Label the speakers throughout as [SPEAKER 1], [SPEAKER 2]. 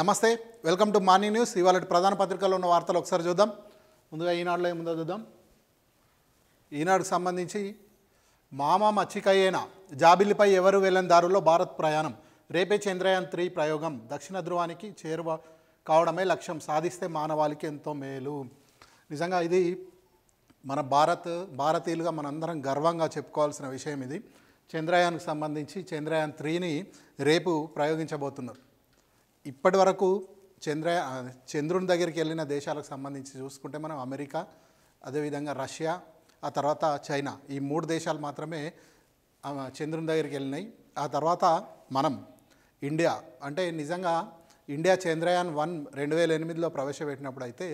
[SPEAKER 1] నమస్తే welcome to morning news ఇవాళ ప్రధాన పత్రికల్లో ఉన్న వార్తలు ఒకసారి చూద్దాం ముందుగా ఈనాడులో ఏముందో చూద్దాం ఈనాడుకు సంబంధించి మామ మచ్చికయ్యేన జాబిలిపై ఎవరు వెళ్ళని దారుల్లో భారత్ ప్రయాణం రేపే చంద్రయాన్ త్రీ ప్రయోగం దక్షిణ ధ్రువానికి చేరువ కావడమే లక్ష్యం సాధిస్తే మానవాళికి ఎంతో మేలు నిజంగా ఇది మన భారత్ భారతీయులుగా మనందరం గర్వంగా చెప్పుకోవాల్సిన విషయం ఇది చంద్రయాన్కు సంబంధించి చంద్రయాన్ త్రీని రేపు ప్రయోగించబోతున్నారు ఇప్పటి వరకు చంద్ర చంద్రుని దగ్గరికి వెళ్ళిన దేశాలకు సంబంధించి చూసుకుంటే మనం అమెరికా అదేవిధంగా రష్యా ఆ తర్వాత చైనా ఈ మూడు దేశాలు మాత్రమే చంద్రుని దగ్గరికి వెళ్ళినాయి ఆ తర్వాత మనం ఇండియా అంటే నిజంగా ఇండియా చంద్రయాన్ వన్ రెండు వేల ఎనిమిదిలో ప్రవేశపెట్టినప్పుడు అయితే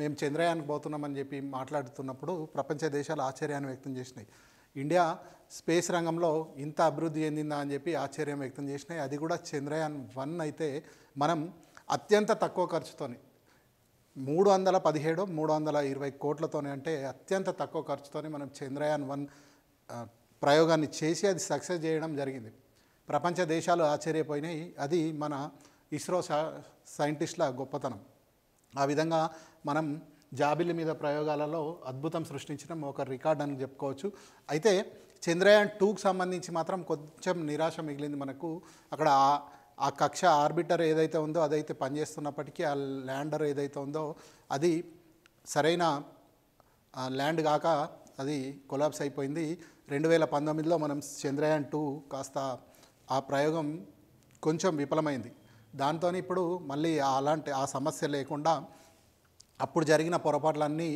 [SPEAKER 1] మేము చంద్రయాన్కి పోతున్నామని చెప్పి మాట్లాడుతున్నప్పుడు ప్రపంచ దేశాలు ఆశ్చర్యాన్ని వ్యక్తం చేసినాయి ఇండియా స్పేస్ రంగంలో ఇంత అభివృద్ధి చెందిందా అని చెప్పి ఆశ్చర్యం వ్యక్తం చేసినాయి అది కూడా చంద్రయాన్ వన్ అయితే మనం అత్యంత తక్కువ ఖర్చుతోని మూడు వందల పదిహేడు మూడు వందల ఇరవై కోట్లతోనే అంటే అత్యంత తక్కువ ఖర్చుతోనే మనం చంద్రయాన్ వన్ ప్రయోగాన్ని చేసి అది సక్సెస్ చేయడం జరిగింది ప్రపంచ దేశాలు ఆశ్చర్యపోయినాయి అది మన ఇస్రో సైంటిస్టుల గొప్పతనం ఆ విధంగా మనం జాబిలి మీద ప్రయోగాలలో అద్భుతం సృష్టించడం ఒక రికార్డ్ అని చెప్పుకోవచ్చు అయితే చంద్రయాన్ టూకు సంబంధించి మాత్రం కొంచెం నిరాశ మిగిలింది మనకు అక్కడ ఆ కక్ష ఆర్బిటర్ ఏదైతే ఉందో అదైతే పనిచేస్తున్నప్పటికీ ఆ ల్యాండర్ ఏదైతే ఉందో అది సరైన ల్యాండ్ కాక అది కొలాబ్స్ అయిపోయింది రెండు వేల పంతొమ్మిదిలో మనం చంద్రయాన్ టూ కాస్త ఆ ప్రయోగం కొంచెం విఫలమైంది దాంతో ఇప్పుడు మళ్ళీ అలాంటి ఆ సమస్య లేకుండా అప్పుడు జరిగిన పొరపాట్లన్నీ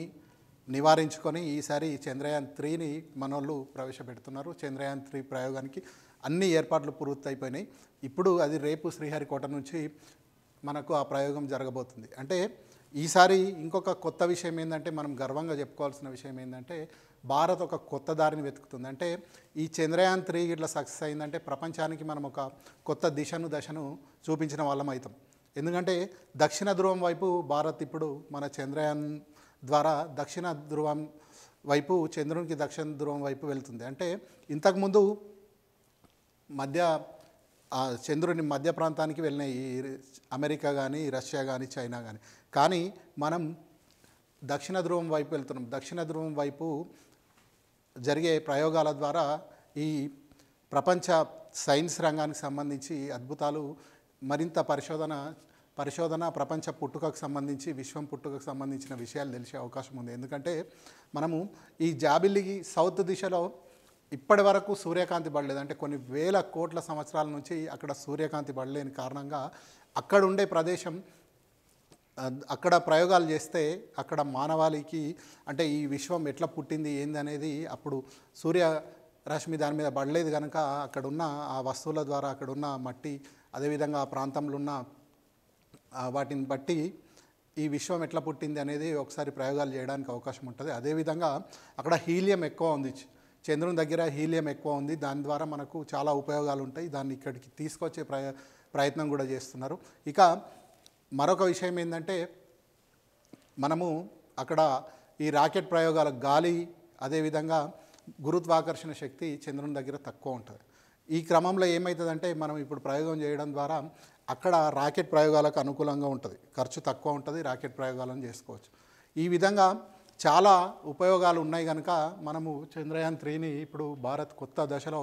[SPEAKER 1] నివారించుకొని ఈసారి చంద్రయాన్ త్రీని మనోళ్ళు ప్రవేశపెడుతున్నారు చంద్రయాన్ త్రీ ప్రయోగానికి అన్ని ఏర్పాట్లు పూర్తయిపోయినాయి ఇప్పుడు అది రేపు శ్రీహరికోట నుంచి మనకు ఆ ప్రయోగం జరగబోతుంది అంటే ఈసారి ఇంకొక కొత్త విషయం ఏంటంటే మనం గర్వంగా చెప్పుకోవాల్సిన విషయం ఏంటంటే భారత్ ఒక కొత్త దారిని వెతుకుతుంది అంటే ఈ చంద్రయాన్ త్రీ ఇట్లా సక్సెస్ అయిందంటే ప్రపంచానికి మనం ఒక కొత్త దిశను దశను చూపించిన వాళ్ళం అవుతాం ఎందుకంటే దక్షిణ ధ్రువం వైపు భారత్ ఇప్పుడు మన చంద్రయాన్ ద్వారా దక్షిణ ధ్రువం వైపు చంద్రునికి దక్షిణ ధ్రువం వైపు వెళ్తుంది అంటే ఇంతకుముందు మధ్య ఆ చంద్రుని మధ్య ప్రాంతానికి వెళ్ళిన ఈ అమెరికా కానీ రష్యా కానీ చైనా కానీ కానీ మనం దక్షిణ ధ్రువం వైపు వెళ్తున్నాం దక్షిణ ధ్రువం వైపు జరిగే ప్రయోగాల ద్వారా ఈ ప్రపంచ సైన్స్ రంగానికి సంబంధించి అద్భుతాలు మరింత పరిశోధన పరిశోధన ప్రపంచ పుట్టుకకు సంబంధించి విశ్వం పుట్టుకకు సంబంధించిన విషయాలు తెలిసే అవకాశం ఉంది ఎందుకంటే మనము ఈ జాబిల్లికి సౌత్ దిశలో ఇప్పటి వరకు సూర్యకాంతి పడలేదు అంటే కొన్ని వేల కోట్ల సంవత్సరాల నుంచి అక్కడ సూర్యకాంతి పడలేని కారణంగా అక్కడ ఉండే ప్రదేశం అక్కడ ప్రయోగాలు చేస్తే అక్కడ మానవాళికి అంటే ఈ విశ్వం ఎట్లా పుట్టింది ఏందనేది అప్పుడు సూర్య రశ్మి దాని మీద పడలేదు కనుక అక్కడున్న ఆ వస్తువుల ద్వారా అక్కడున్న మట్టి అదేవిధంగా ఆ ప్రాంతంలో ఉన్న వాటిని బట్టి ఈ విశ్వం ఎట్లా పుట్టింది అనేది ఒకసారి ప్రయోగాలు చేయడానికి అవకాశం ఉంటుంది అదేవిధంగా అక్కడ హీలియం ఎక్కువ ఉంది చంద్రుని దగ్గర హీలియం ఎక్కువ ఉంది దాని ద్వారా మనకు చాలా ఉపయోగాలు ఉంటాయి దాన్ని ఇక్కడికి తీసుకొచ్చే ప్రయ ప్రయత్నం కూడా చేస్తున్నారు ఇక మరొక విషయం ఏంటంటే మనము అక్కడ ఈ రాకెట్ ప్రయోగాల గాలి అదేవిధంగా గురుత్వాకర్షణ శక్తి చంద్రుని దగ్గర తక్కువ ఉంటుంది ఈ క్రమంలో ఏమవుతుందంటే మనం ఇప్పుడు ప్రయోగం చేయడం ద్వారా అక్కడ రాకెట్ ప్రయోగాలకు అనుకూలంగా ఉంటుంది ఖర్చు తక్కువ ఉంటుంది రాకెట్ ప్రయోగాలను చేసుకోవచ్చు ఈ విధంగా చాలా ఉపయోగాలు ఉన్నాయి కనుక మనము చంద్రయాన్ త్రీని ఇప్పుడు భారత్ కొత్త దశలో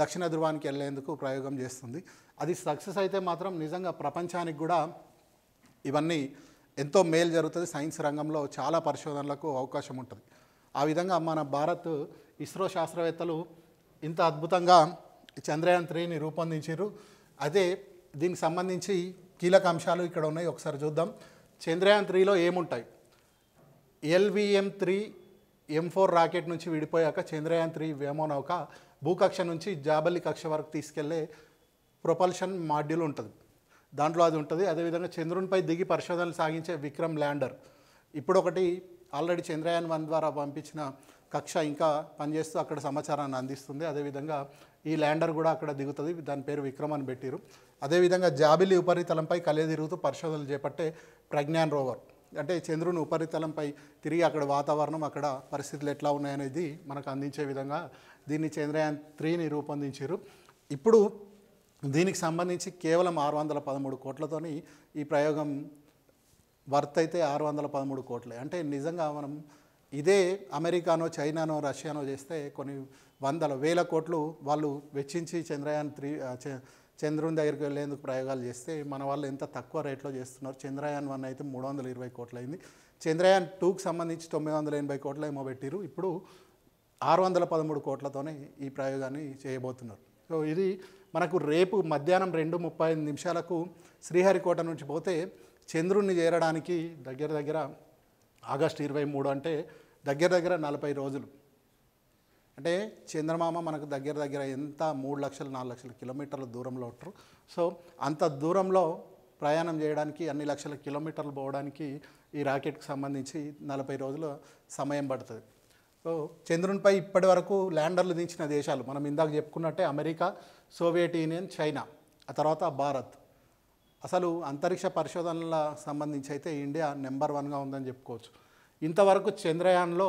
[SPEAKER 1] దక్షిణ ధృవానికి వెళ్ళేందుకు ప్రయోగం చేస్తుంది అది సక్సెస్ అయితే మాత్రం నిజంగా ప్రపంచానికి కూడా ఇవన్నీ ఎంతో మేలు జరుగుతుంది సైన్స్ రంగంలో చాలా పరిశోధనలకు అవకాశం ఉంటుంది ఆ విధంగా మన భారత్ ఇస్రో శాస్త్రవేత్తలు ఇంత అద్భుతంగా చంద్రయాన్ త్రీని రూపొందించారు అదే దీనికి సంబంధించి కీలక అంశాలు ఇక్కడ ఉన్నాయి ఒకసారి చూద్దాం చంద్రయాన్ త్రీలో ఏముంటాయి LVM three M four rocket నుంచి విడిపోయాక చంద్రయాన్ త్రీ వ్యోమనౌక భూకక్ష నుంచి జాబలి కక్ష వరకు తీసుకెళ్లే ప్రొపల్షన్ మాడ్యూల్ ఉంటుంది దాంట్లో అది ఉంటుంది అదేవిధంగా చంద్రునిపై దిగి పరిశోధనలు సాగించే విక్రమ్ ల్యాండర్ ఇప్పుడు ఒకటి ఆల్రెడీ చంద్రయాన్ వన్ ద్వారా పంపించిన కక్ష ఇంకా పనిచేస్తూ అక్కడ సమాచారాన్ని అందిస్తుంది అదేవిధంగా ఈ ల్యాండర్ కూడా అక్కడ దిగుతుంది దాని పేరు విక్రమ్ అని పెట్టారు అదేవిధంగా జాబిలి ఉపరితలంపై కలే తిరుగుతూ పరిశోధనలు చేపట్టే ప్రజ్ఞాన్ రోవర్ అంటే చంద్రుని ఉపరితలంపై తిరిగి అక్కడ వాతావరణం అక్కడ పరిస్థితులు ఎట్లా ఉన్నాయనేది మనకు అందించే విధంగా దీన్ని చంద్రయాన్ త్రీని రూపొందించారు ఇప్పుడు దీనికి సంబంధించి కేవలం ఆరు వందల పదమూడు కోట్లతోని ఈ ప్రయోగం వర్త్ అయితే ఆరు వందల పదమూడు కోట్లే అంటే నిజంగా మనం ఇదే అమెరికానో చైనానో రష్యానో చేస్తే కొన్ని వందల వేల కోట్లు వాళ్ళు వెచ్చించి చంద్రయాన్ త్రీ చంద్రుని దగ్గరికి వెళ్ళేందుకు ప్రయోగాలు చేస్తే మన వాళ్ళు ఎంత తక్కువ రేట్లో చేస్తున్నారు చంద్రయాన్ వన్ అయితే మూడు వందల ఇరవై అయింది చంద్రయాన్ టూకి సంబంధించి తొమ్మిది వందల ఎనభై కోట్లు ఏమో పెట్టిరు ఇప్పుడు ఆరు వందల పదమూడు కోట్లతోనే ఈ ప్రయోగాన్ని చేయబోతున్నారు సో ఇది మనకు రేపు మధ్యాహ్నం రెండు ముప్పై ఐదు నిమిషాలకు శ్రీహరికోట నుంచి పోతే చంద్రుణ్ణి చేరడానికి దగ్గర దగ్గర ఆగస్టు ఇరవై మూడు అంటే దగ్గర దగ్గర నలభై రోజులు అంటే చంద్రమామ మనకు దగ్గర దగ్గర ఎంత మూడు లక్షలు నాలుగు లక్షల కిలోమీటర్ల దూరంలో ఉంటారు సో అంత దూరంలో ప్రయాణం చేయడానికి అన్ని లక్షల కిలోమీటర్లు పోవడానికి ఈ రాకెట్కి సంబంధించి నలభై రోజుల సమయం పడుతుంది సో చంద్రునిపై ఇప్పటి వరకు ల్యాండర్లు దించిన దేశాలు మనం ఇందాక చెప్పుకున్నట్టే అమెరికా సోవియట్ యూనియన్ చైనా ఆ తర్వాత భారత్ అసలు అంతరిక్ష పరిశోధనల సంబంధించి అయితే ఇండియా నెంబర్ వన్గా ఉందని చెప్పుకోవచ్చు ఇంతవరకు చంద్రయాన్లో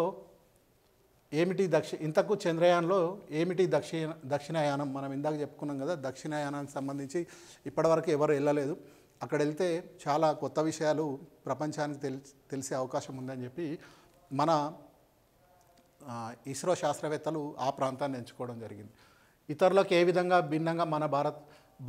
[SPEAKER 1] ఏమిటి దక్ష ఇంతకు చంద్రయాన్లో ఏమిటి దక్షి దక్షిణాయానం మనం ఇందాక చెప్పుకున్నాం కదా దక్షిణాయానానికి సంబంధించి ఇప్పటివరకు ఎవరు వెళ్ళలేదు అక్కడ వెళ్తే చాలా కొత్త విషయాలు ప్రపంచానికి తెలిసి తెలిసే అవకాశం ఉందని చెప్పి మన ఇస్రో శాస్త్రవేత్తలు ఆ ప్రాంతాన్ని ఎంచుకోవడం జరిగింది ఇతరులకు ఏ విధంగా భిన్నంగా మన భారత్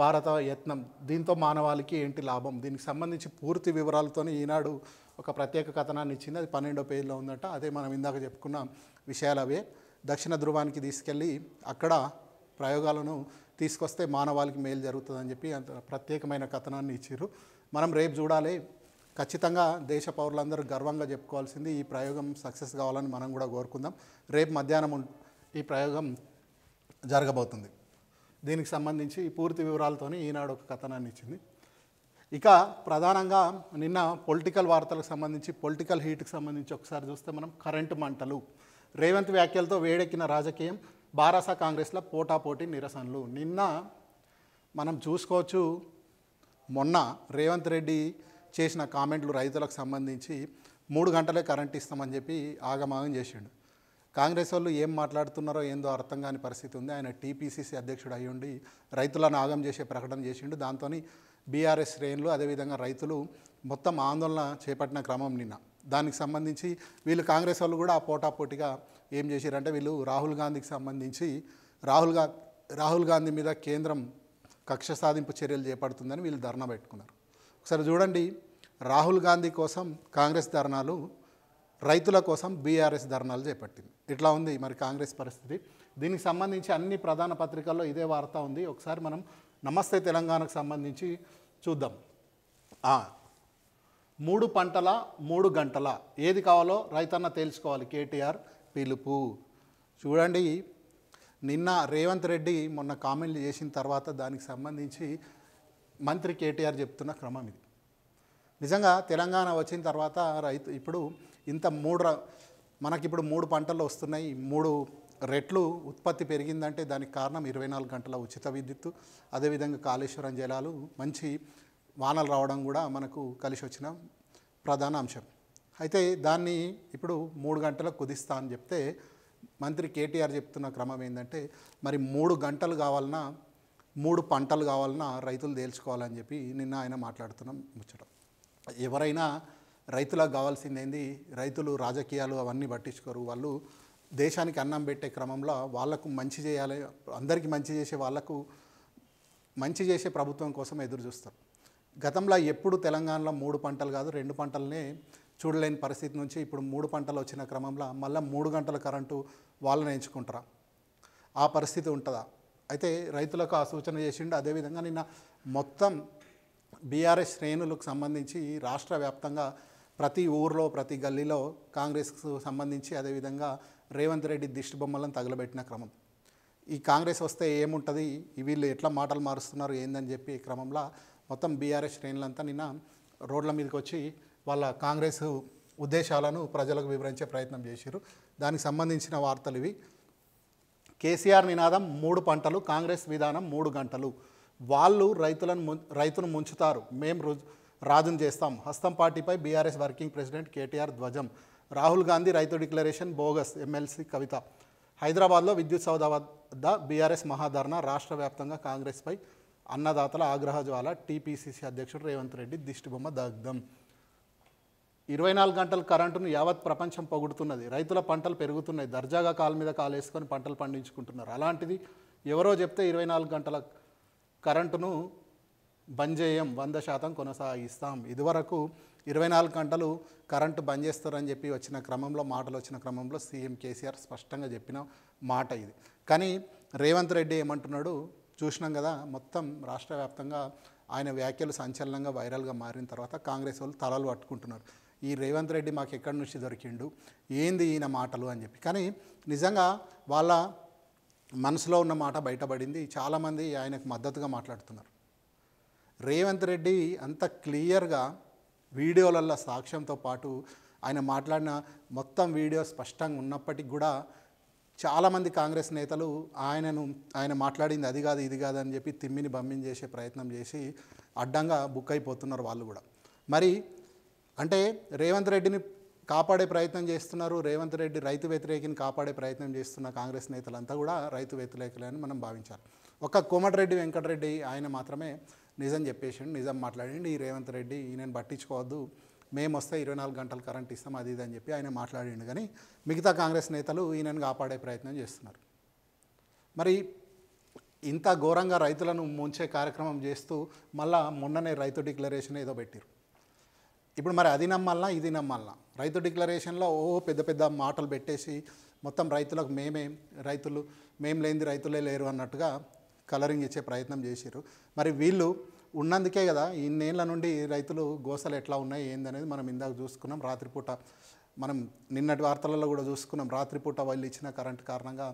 [SPEAKER 1] భారత యత్నం దీంతో మానవాళికి ఏంటి లాభం దీనికి సంబంధించి పూర్తి వివరాలతో ఈనాడు ఒక ప్రత్యేక కథనాన్ని ఇచ్చింది అది పన్నెండో పేజీలో ఉందట అదే మనం ఇందాక చెప్పుకున్నాం విషయాలు అవే దక్షిణ ధృవానికి తీసుకెళ్ళి అక్కడ ప్రయోగాలను తీసుకొస్తే మానవాళికి మేలు జరుగుతుందని చెప్పి అంత ప్రత్యేకమైన కథనాన్ని ఇచ్చారు మనం రేపు చూడాలి ఖచ్చితంగా దేశ పౌరులందరూ గర్వంగా చెప్పుకోవాల్సింది ఈ ప్రయోగం సక్సెస్ కావాలని మనం కూడా కోరుకుందాం రేపు మధ్యాహ్నం ఈ ప్రయోగం జరగబోతుంది దీనికి సంబంధించి పూర్తి వివరాలతో ఈనాడు ఒక కథనాన్ని ఇచ్చింది ఇక ప్రధానంగా నిన్న పొలిటికల్ వార్తలకు సంబంధించి పొలిటికల్ హీట్కి సంబంధించి ఒకసారి చూస్తే మనం కరెంటు మంటలు రేవంత్ వ్యాఖ్యలతో వేడెక్కిన రాజకీయం బారాస కాంగ్రెస్లో పోటాపోటీ నిరసనలు నిన్న మనం చూసుకోవచ్చు మొన్న రేవంత్ రెడ్డి చేసిన కామెంట్లు రైతులకు సంబంధించి మూడు గంటలే కరెంట్ ఇస్తామని చెప్పి ఆగమాగం చేసిండు కాంగ్రెస్ వాళ్ళు ఏం మాట్లాడుతున్నారో ఏందో అర్థం కాని పరిస్థితి ఉంది ఆయన టీపీసీసీ అధ్యక్షుడు అయ్యుండి రైతులను ఆగం చేసే ప్రకటన చేసిండు దాంతో బీఆర్ఎస్ శ్రేణులు అదేవిధంగా రైతులు మొత్తం ఆందోళన చేపట్టిన క్రమం నిన్న దానికి సంబంధించి వీళ్ళు కాంగ్రెస్ వాళ్ళు కూడా ఆ పోటాపోటీగా ఏం చేశారంటే వీళ్ళు రాహుల్ గాంధీకి సంబంధించి రాహుల్ గా రాహుల్ గాంధీ మీద కేంద్రం కక్ష సాధింపు చర్యలు చేపడుతుందని వీళ్ళు ధర్నా పెట్టుకున్నారు ఒకసారి చూడండి రాహుల్ గాంధీ కోసం కాంగ్రెస్ ధర్నాలు రైతుల కోసం బీఆర్ఎస్ ధర్నాలు చేపట్టింది ఇట్లా ఉంది మరి కాంగ్రెస్ పరిస్థితి దీనికి సంబంధించి అన్ని ప్రధాన పత్రికల్లో ఇదే వార్త ఉంది ఒకసారి మనం నమస్తే తెలంగాణకు సంబంధించి చూద్దాం మూడు పంటల మూడు గంటల ఏది కావాలో రైతన్న తేల్చుకోవాలి కేటీఆర్ పిలుపు చూడండి నిన్న రేవంత్ రెడ్డి మొన్న కామెంట్లు చేసిన తర్వాత దానికి సంబంధించి మంత్రి కేటీఆర్ చెప్తున్న క్రమం ఇది నిజంగా తెలంగాణ వచ్చిన తర్వాత రైతు ఇప్పుడు ఇంత మూడు మనకిప్పుడు మూడు పంటలు వస్తున్నాయి మూడు రెట్లు ఉత్పత్తి పెరిగిందంటే దానికి కారణం ఇరవై నాలుగు గంటల ఉచిత విద్యుత్తు అదేవిధంగా కాళేశ్వరం జలాలు మంచి వానలు రావడం కూడా మనకు కలిసి వచ్చిన ప్రధాన అంశం అయితే దాన్ని ఇప్పుడు మూడు గంటలకు కుదిస్తా అని చెప్తే మంత్రి కేటీఆర్ చెప్తున్న క్రమం ఏంటంటే మరి మూడు గంటలు కావాలన్నా మూడు పంటలు కావాలన్నా రైతులు తేల్చుకోవాలని చెప్పి నిన్న ఆయన మాట్లాడుతున్నాం ముచ్చట ఎవరైనా రైతులకు కావాల్సిందేంది రైతులు రాజకీయాలు అవన్నీ పట్టించుకోరు వాళ్ళు దేశానికి అన్నం పెట్టే క్రమంలో వాళ్లకు మంచి చేయాలి అందరికీ మంచి చేసే వాళ్లకు మంచి చేసే ప్రభుత్వం కోసం ఎదురు చూస్తారు గతంలో ఎప్పుడు తెలంగాణలో మూడు పంటలు కాదు రెండు పంటలనే చూడలేని పరిస్థితి నుంచి ఇప్పుడు మూడు పంటలు వచ్చిన క్రమంలో మళ్ళీ మూడు గంటల కరెంటు వాళ్ళని ఎంచుకుంటారా ఆ పరిస్థితి ఉంటుందా అయితే రైతులకు ఆ సూచన చేసిండు అదేవిధంగా నిన్న మొత్తం బీఆర్ఎస్ శ్రేణులకు సంబంధించి రాష్ట్ర వ్యాప్తంగా ప్రతి ఊర్లో ప్రతి గల్లీలో కాంగ్రెస్కు సంబంధించి అదేవిధంగా రేవంత్ రెడ్డి దిష్టి బొమ్మలను తగలబెట్టిన క్రమం ఈ కాంగ్రెస్ వస్తే ఏముంటుంది వీళ్ళు ఎట్లా మాటలు మారుస్తున్నారు ఏందని చెప్పి క్రమంలో మొత్తం బీఆర్ఎస్ శ్రేణులంతా నిన్న రోడ్ల మీదకి వచ్చి వాళ్ళ కాంగ్రెస్ ఉద్దేశాలను ప్రజలకు వివరించే ప్రయత్నం చేశారు దానికి సంబంధించిన వార్తలు ఇవి కేసీఆర్ నినాదం మూడు పంటలు కాంగ్రెస్ విధానం మూడు గంటలు వాళ్ళు రైతులను రైతును ముంచుతారు మేము రాజును చేస్తాం హస్తం పార్టీపై బీఆర్ఎస్ వర్కింగ్ ప్రెసిడెంట్ కేటీఆర్ ధ్వజం రాహుల్ గాంధీ రైతు డిక్లరేషన్ బోగస్ ఎమ్మెల్సీ కవిత హైదరాబాద్లో విద్యుత్ సౌదా వద్ద బీఆర్ఎస్ మహాధరణ రాష్ట్ర వ్యాప్తంగా కాంగ్రెస్పై అన్నదాతల ఆగ్రహ జ్వాల టీపీసీసీ అధ్యక్షుడు రేవంత్ రెడ్డి దిష్టిబొమ్మ దగ్ధం ఇరవై నాలుగు గంటల కరెంటును యావత్ ప్రపంచం పొగుడుతున్నది రైతుల పంటలు పెరుగుతున్నాయి దర్జాగా కాలు మీద కాలేసుకొని పంటలు పండించుకుంటున్నారు అలాంటిది ఎవరో చెప్తే ఇరవై నాలుగు గంటల కరెంటును బంద్ చేయం వంద శాతం కొనసాగిస్తాం ఇదివరకు ఇరవై నాలుగు గంటలు కరెంటు బంద్ చేస్తారని చెప్పి వచ్చిన క్రమంలో మాటలు వచ్చిన క్రమంలో సీఎం కేసీఆర్ స్పష్టంగా చెప్పిన మాట ఇది కానీ రేవంత్ రెడ్డి ఏమంటున్నాడు చూసినాం కదా మొత్తం రాష్ట్ర వ్యాప్తంగా ఆయన వ్యాఖ్యలు సంచలనంగా వైరల్గా మారిన తర్వాత కాంగ్రెస్ వాళ్ళు తలలు పట్టుకుంటున్నారు ఈ రేవంత్ రెడ్డి మాకు ఎక్కడి నుంచి దొరికిండు ఏంది ఈయన మాటలు అని చెప్పి కానీ నిజంగా వాళ్ళ మనసులో ఉన్న మాట బయటపడింది చాలామంది ఆయనకు మద్దతుగా మాట్లాడుతున్నారు రేవంత్ రెడ్డి అంత క్లియర్గా వీడియోలలో సాక్ష్యంతో పాటు ఆయన మాట్లాడిన మొత్తం వీడియో స్పష్టంగా ఉన్నప్పటికి కూడా చాలామంది కాంగ్రెస్ నేతలు ఆయనను ఆయన మాట్లాడింది అది కాదు ఇది కాదని చెప్పి తిమ్మిని బమ్మిని చేసే ప్రయత్నం చేసి అడ్డంగా బుక్ అయిపోతున్నారు వాళ్ళు కూడా మరి అంటే రేవంత్ రెడ్డిని కాపాడే ప్రయత్నం చేస్తున్నారు రేవంత్ రెడ్డి రైతు వ్యతిరేకిని కాపాడే ప్రయత్నం చేస్తున్న కాంగ్రెస్ నేతలంతా కూడా రైతు వ్యతిరేకులని మనం భావించాలి ఒక్క కోమటిరెడ్డి వెంకటరెడ్డి ఆయన మాత్రమే నిజం చెప్పేసిండు నిజం మాట్లాడండి ఈ రేవంత్ రెడ్డి ఈయనని పట్టించుకోవద్దు మేము వస్తే ఇరవై నాలుగు గంటలు కరెంట్ ఇస్తాం అది ఇది అని చెప్పి ఆయన మాట్లాడిండు కానీ మిగతా కాంగ్రెస్ నేతలు ఈయనను కాపాడే ప్రయత్నం చేస్తున్నారు మరి ఇంత ఘోరంగా రైతులను ముంచే కార్యక్రమం చేస్తూ మళ్ళా మొన్ననే రైతు డిక్లరేషన్ ఏదో పెట్టారు ఇప్పుడు మరి అది నమ్మల్నా ఇది నమ్మల్నా రైతు డిక్లరేషన్లో ఓ పెద్ద పెద్ద మాటలు పెట్టేసి మొత్తం రైతులకు మేమే రైతులు మేం లేనిది రైతులే లేరు అన్నట్టుగా కలరింగ్ ఇచ్చే ప్రయత్నం చేశారు మరి వీళ్ళు ఉన్నందుకే కదా ఇన్నేళ్ల నుండి రైతులు గోసలు ఎట్లా ఉన్నాయి ఏందనేది మనం ఇందాక చూసుకున్నాం రాత్రిపూట మనం నిన్నటి వార్తలలో కూడా చూసుకున్నాం రాత్రిపూట వాళ్ళు ఇచ్చిన కరెంట్ కారణంగా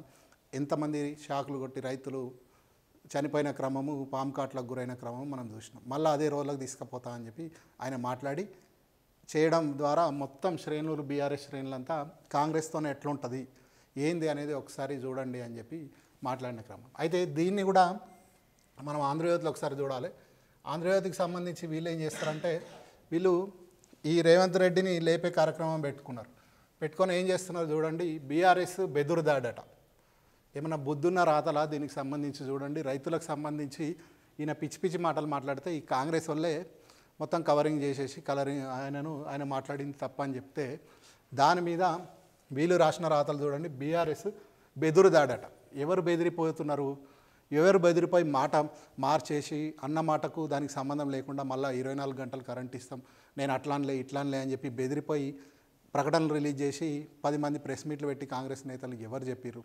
[SPEAKER 1] ఎంతమంది షాకులు కొట్టి రైతులు చనిపోయిన క్రమము పామ్ కాట్లకు గురైన క్రమము మనం చూసినాం మళ్ళీ అదే రోజులకు తీసుకుపోతా అని చెప్పి ఆయన మాట్లాడి చేయడం ద్వారా మొత్తం శ్రేణులు బీఆర్ఎస్ శ్రేణులంతా కాంగ్రెస్తోనే ఎట్లుంటుంది ఏంది అనేది ఒకసారి చూడండి అని చెప్పి మాట్లాడిన క్రమం అయితే దీన్ని కూడా మనం ఆంధ్రజ్యోతిలో ఒకసారి చూడాలి ఆంధ్రజ్యోతికి సంబంధించి వీళ్ళు ఏం చేస్తారంటే వీళ్ళు ఈ రేవంత్ రెడ్డిని లేపే కార్యక్రమం పెట్టుకున్నారు పెట్టుకొని ఏం చేస్తున్నారు చూడండి బీఆర్ఎస్ బెదురుదాడట ఏమైనా బుద్ధున్న రాతలా దీనికి సంబంధించి చూడండి రైతులకు సంబంధించి ఈయన పిచ్చి పిచ్చి మాటలు మాట్లాడితే ఈ కాంగ్రెస్ వల్లే మొత్తం కవరింగ్ చేసేసి కలరింగ్ ఆయనను ఆయన మాట్లాడింది తప్ప అని చెప్తే దాని మీద వీళ్ళు రాసిన రాతలు చూడండి బీఆర్ఎస్ బెదురుదాడట ఎవరు బెదిరిపోతున్నారు ఎవరు బెదిరిపోయి మాట మార్చేసి అన్న మాటకు దానికి సంబంధం లేకుండా మళ్ళీ ఇరవై నాలుగు గంటలు కరెంట్ ఇస్తాం నేను అట్లానిలే ఇట్లానిలే అని చెప్పి బెదిరిపోయి ప్రకటనలు రిలీజ్ చేసి పది మంది ప్రెస్ మీట్లు పెట్టి కాంగ్రెస్ నేతలు ఎవరు చెప్పారు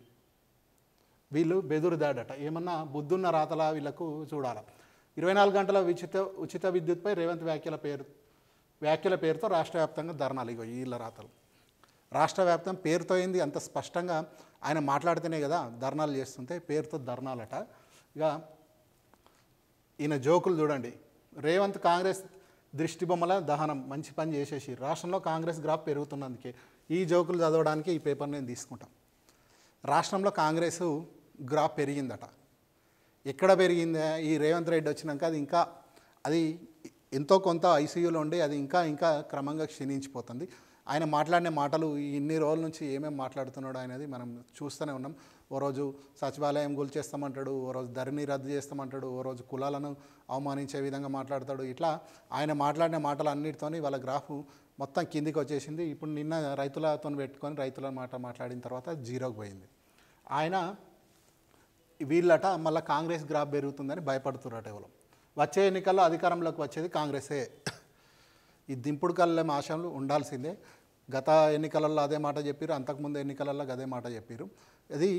[SPEAKER 1] వీళ్ళు బెదురుదాడట ఏమన్నా బుద్ధున్న రాతలా వీళ్ళకు చూడాల ఇరవై నాలుగు గంటల ఉచిత ఉచిత విద్యుత్పై రేవంత్ వ్యాఖ్యల పేరు వ్యాఖ్యల పేరుతో రాష్ట్ర వ్యాప్తంగా ధర్నాలు ఇగో వీళ్ళ రాతలు రాష్ట్ర వ్యాప్తం పేరుతో అయింది అంత స్పష్టంగా ఆయన మాట్లాడితేనే కదా ధర్నాలు చేస్తుంటే పేరుతో ధర్నాలట ఇక ఈయన జోకులు చూడండి రేవంత్ కాంగ్రెస్ దృష్టిబొమ్మల దహనం మంచి పని చేసేసి రాష్ట్రంలో కాంగ్రెస్ గ్రాఫ్ పెరుగుతున్నందుకే ఈ జోకులు చదవడానికి ఈ పేపర్ నేను తీసుకుంటాం రాష్ట్రంలో కాంగ్రెస్ గ్రాఫ్ పెరిగిందట ఎక్కడ పెరిగింది ఈ రేవంత్ రెడ్డి వచ్చినాక అది ఇంకా అది ఎంతో కొంత ఐసీయూలో ఉండి అది ఇంకా ఇంకా క్రమంగా క్షీణించిపోతుంది ఆయన మాట్లాడిన మాటలు ఇన్ని రోజుల నుంచి ఏమేమి మాట్లాడుతున్నాడు అనేది మనం చూస్తూనే ఉన్నాం ఓ రోజు సచివాలయం గుల్ చేస్తామంటాడు ఓ రోజు ధరణి రద్దు చేస్తామంటాడు ఓ రోజు కులాలను అవమానించే విధంగా మాట్లాడతాడు ఇట్లా ఆయన మాట్లాడిన మాటలు అన్నిటితోని వాళ్ళ గ్రాఫ్ మొత్తం కిందికి వచ్చేసింది ఇప్పుడు నిన్న రైతులతో పెట్టుకొని రైతుల మాట మాట్లాడిన తర్వాత జీరోకి పోయింది ఆయన వీళ్ళట మళ్ళీ కాంగ్రెస్ గ్రాఫ్ పెరుగుతుందని భయపడుతున్నారట ఎవరు వచ్చే ఎన్నికల్లో అధికారంలోకి వచ్చేది కాంగ్రెసే ఈ దింపుడు కళ్ళేం ఆశలు ఉండాల్సిందే గత ఎన్నికలలో అదే మాట చెప్పారు అంతకుముందు ఎన్నికలలో అదే మాట చెప్పారు అది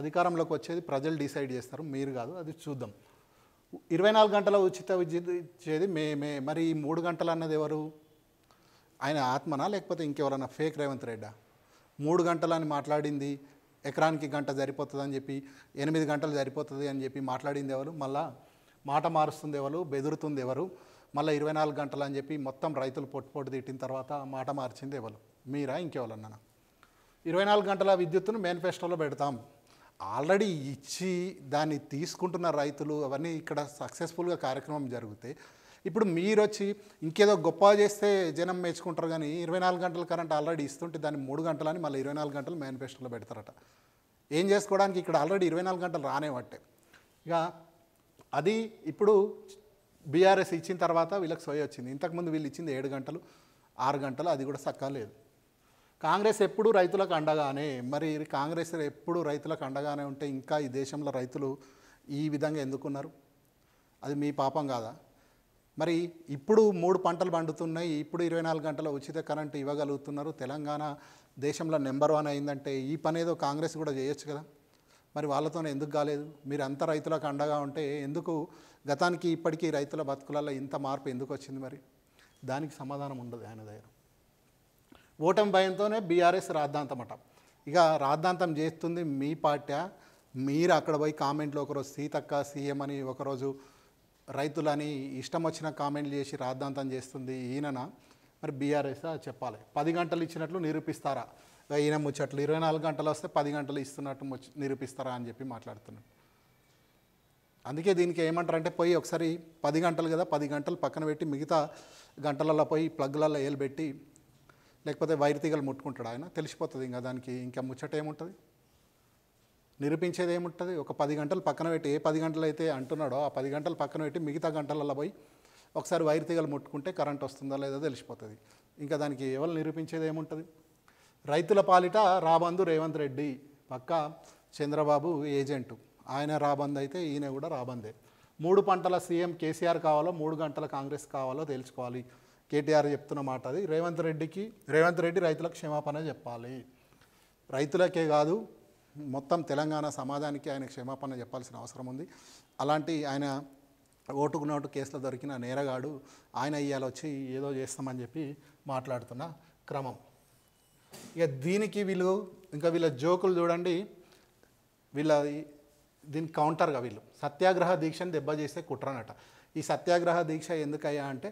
[SPEAKER 1] అధికారంలోకి వచ్చేది ప్రజలు డిసైడ్ చేస్తారు మీరు కాదు అది చూద్దాం ఇరవై నాలుగు గంటల ఉచిత విద్య ఇచ్చేది మేమే మరి ఈ మూడు గంటలు అన్నది ఎవరు ఆయన ఆత్మనా లేకపోతే ఇంకెవరన్నా ఫేక్ రేవంత్ రెడ్డా మూడు అని మాట్లాడింది ఎకరానికి గంట సరిపోతుంది అని చెప్పి ఎనిమిది గంటలు సరిపోతుంది అని చెప్పి మాట్లాడింది ఎవరు మళ్ళా మాట మారుస్తుంది ఎవరు బెదురుతుంది ఎవరు మళ్ళీ ఇరవై నాలుగు గంటలు అని చెప్పి మొత్తం రైతులు పొట్టు పొట్టు తిట్టిన తర్వాత మాట మార్చింది ఎవరు మీరా ఇంకెవరన్నా ఇరవై నాలుగు గంటల విద్యుత్తును మేనిఫెస్టోలో పెడతాం ఆల్రెడీ ఇచ్చి దాన్ని తీసుకుంటున్న రైతులు అవన్నీ ఇక్కడ సక్సెస్ఫుల్గా కార్యక్రమం జరిగితే ఇప్పుడు మీరు వచ్చి ఇంకేదో గొప్ప చేస్తే జనం మెచ్చుకుంటారు కానీ ఇరవై నాలుగు గంటల కరెంట్ ఆల్రెడీ ఇస్తుంటే దాన్ని మూడు గంటలని మళ్ళీ ఇరవై నాలుగు గంటలు మేనిఫెస్టోలో పెడతారట ఏం చేసుకోవడానికి ఇక్కడ ఆల్రెడీ ఇరవై నాలుగు గంటలు రానేవట్టే ఇక అది ఇప్పుడు బీఆర్ఎస్ ఇచ్చిన తర్వాత వీళ్ళకి సోయ వచ్చింది ఇంతకుముందు వీళ్ళు ఇచ్చింది ఏడు గంటలు ఆరు గంటలు అది కూడా లేదు కాంగ్రెస్ ఎప్పుడు రైతులకు అండగానే మరి కాంగ్రెస్ ఎప్పుడు రైతులకు అండగానే ఉంటే ఇంకా ఈ దేశంలో రైతులు ఈ విధంగా ఎందుకున్నారు అది మీ పాపం కాదా మరి ఇప్పుడు మూడు పంటలు పండుతున్నాయి ఇప్పుడు ఇరవై నాలుగు గంటల ఉచిత కరెంటు ఇవ్వగలుగుతున్నారు తెలంగాణ దేశంలో నెంబర్ వన్ అయిందంటే ఈ పని ఏదో కాంగ్రెస్ కూడా చేయొచ్చు కదా మరి వాళ్ళతోనే ఎందుకు కాలేదు మీరు అంత రైతులకు అండగా ఉంటే ఎందుకు గతానికి ఇప్పటికీ రైతుల బతుకులలో ఇంత మార్పు ఎందుకు వచ్చింది మరి దానికి సమాధానం ఉండదు ఆయన దగ్గర ఓటమి భయంతోనే బీఆర్ఎస్ రాద్ధాంతమట ఇక రాద్ధాంతం చేస్తుంది మీ పార్టీ మీరు అక్కడ పోయి కామెంట్లు ఒకరోజు సీతక్క సీఎం అని ఒకరోజు రైతులని ఇష్టం వచ్చిన కామెంట్లు చేసి రాద్ధాంతం చేస్తుంది ఈయన మరి బీఆర్ఎస్ చెప్పాలి పది గంటలు ఇచ్చినట్లు నిరూపిస్తారా ఈయన ముచ్చట్లు ఇరవై నాలుగు గంటలు వస్తే పది గంటలు ఇస్తున్నట్టు నిరూపిస్తారా అని చెప్పి మాట్లాడుతున్నాడు అందుకే దీనికి ఏమంటారంటే పోయి ఒకసారి పది గంటలు కదా పది గంటలు పక్కన పెట్టి మిగతా గంటలలో పోయి ప్లగ్లలో ఏలు పెట్టి లేకపోతే తీగలు ముట్టుకుంటాడు ఆయన తెలిసిపోతుంది ఇంకా దానికి ఇంకా ముచ్చట ఏముంటుంది నిరూపించేది ఏముంటుంది ఒక పది గంటలు పక్కన పెట్టి ఏ పది గంటలు అయితే అంటున్నాడో ఆ పది గంటలు పక్కన పెట్టి మిగతా గంటలలో పోయి ఒకసారి వైర్ తీగలు ముట్టుకుంటే కరెంట్ వస్తుందా లేదా తెలిసిపోతుంది ఇంకా దానికి ఎవరు నిరూపించేది ఏముంటుంది రైతుల పాలిట రాబందు రేవంత్ రెడ్డి పక్క చంద్రబాబు ఏజెంటు ఆయన రాబంద్ అయితే ఈయన కూడా రాబందే మూడు పంటల సీఎం కేసీఆర్ కావాలో మూడు గంటల కాంగ్రెస్ కావాలో తెలుసుకోవాలి కేటీఆర్ చెప్తున్న మాట అది రేవంత్ రెడ్డికి రేవంత్ రెడ్డి రైతులకు క్షమాపణ చెప్పాలి రైతులకే కాదు మొత్తం తెలంగాణ సమాజానికి ఆయన క్షమాపణ చెప్పాల్సిన అవసరం ఉంది అలాంటి ఆయన ఓటుకు నోటు కేసులో దొరికిన నేరగాడు ఆయన ఇవాళ వచ్చి ఏదో చేస్తామని చెప్పి మాట్లాడుతున్న క్రమం ఇక దీనికి వీళ్ళు ఇంకా వీళ్ళ జోకులు చూడండి వీళ్ళ దీని కౌంటర్గా వీళ్ళు సత్యాగ్రహ దీక్షని దెబ్బ చేస్తే కుట్రనట ఈ సత్యాగ్రహ దీక్ష ఎందుకయ్యా అంటే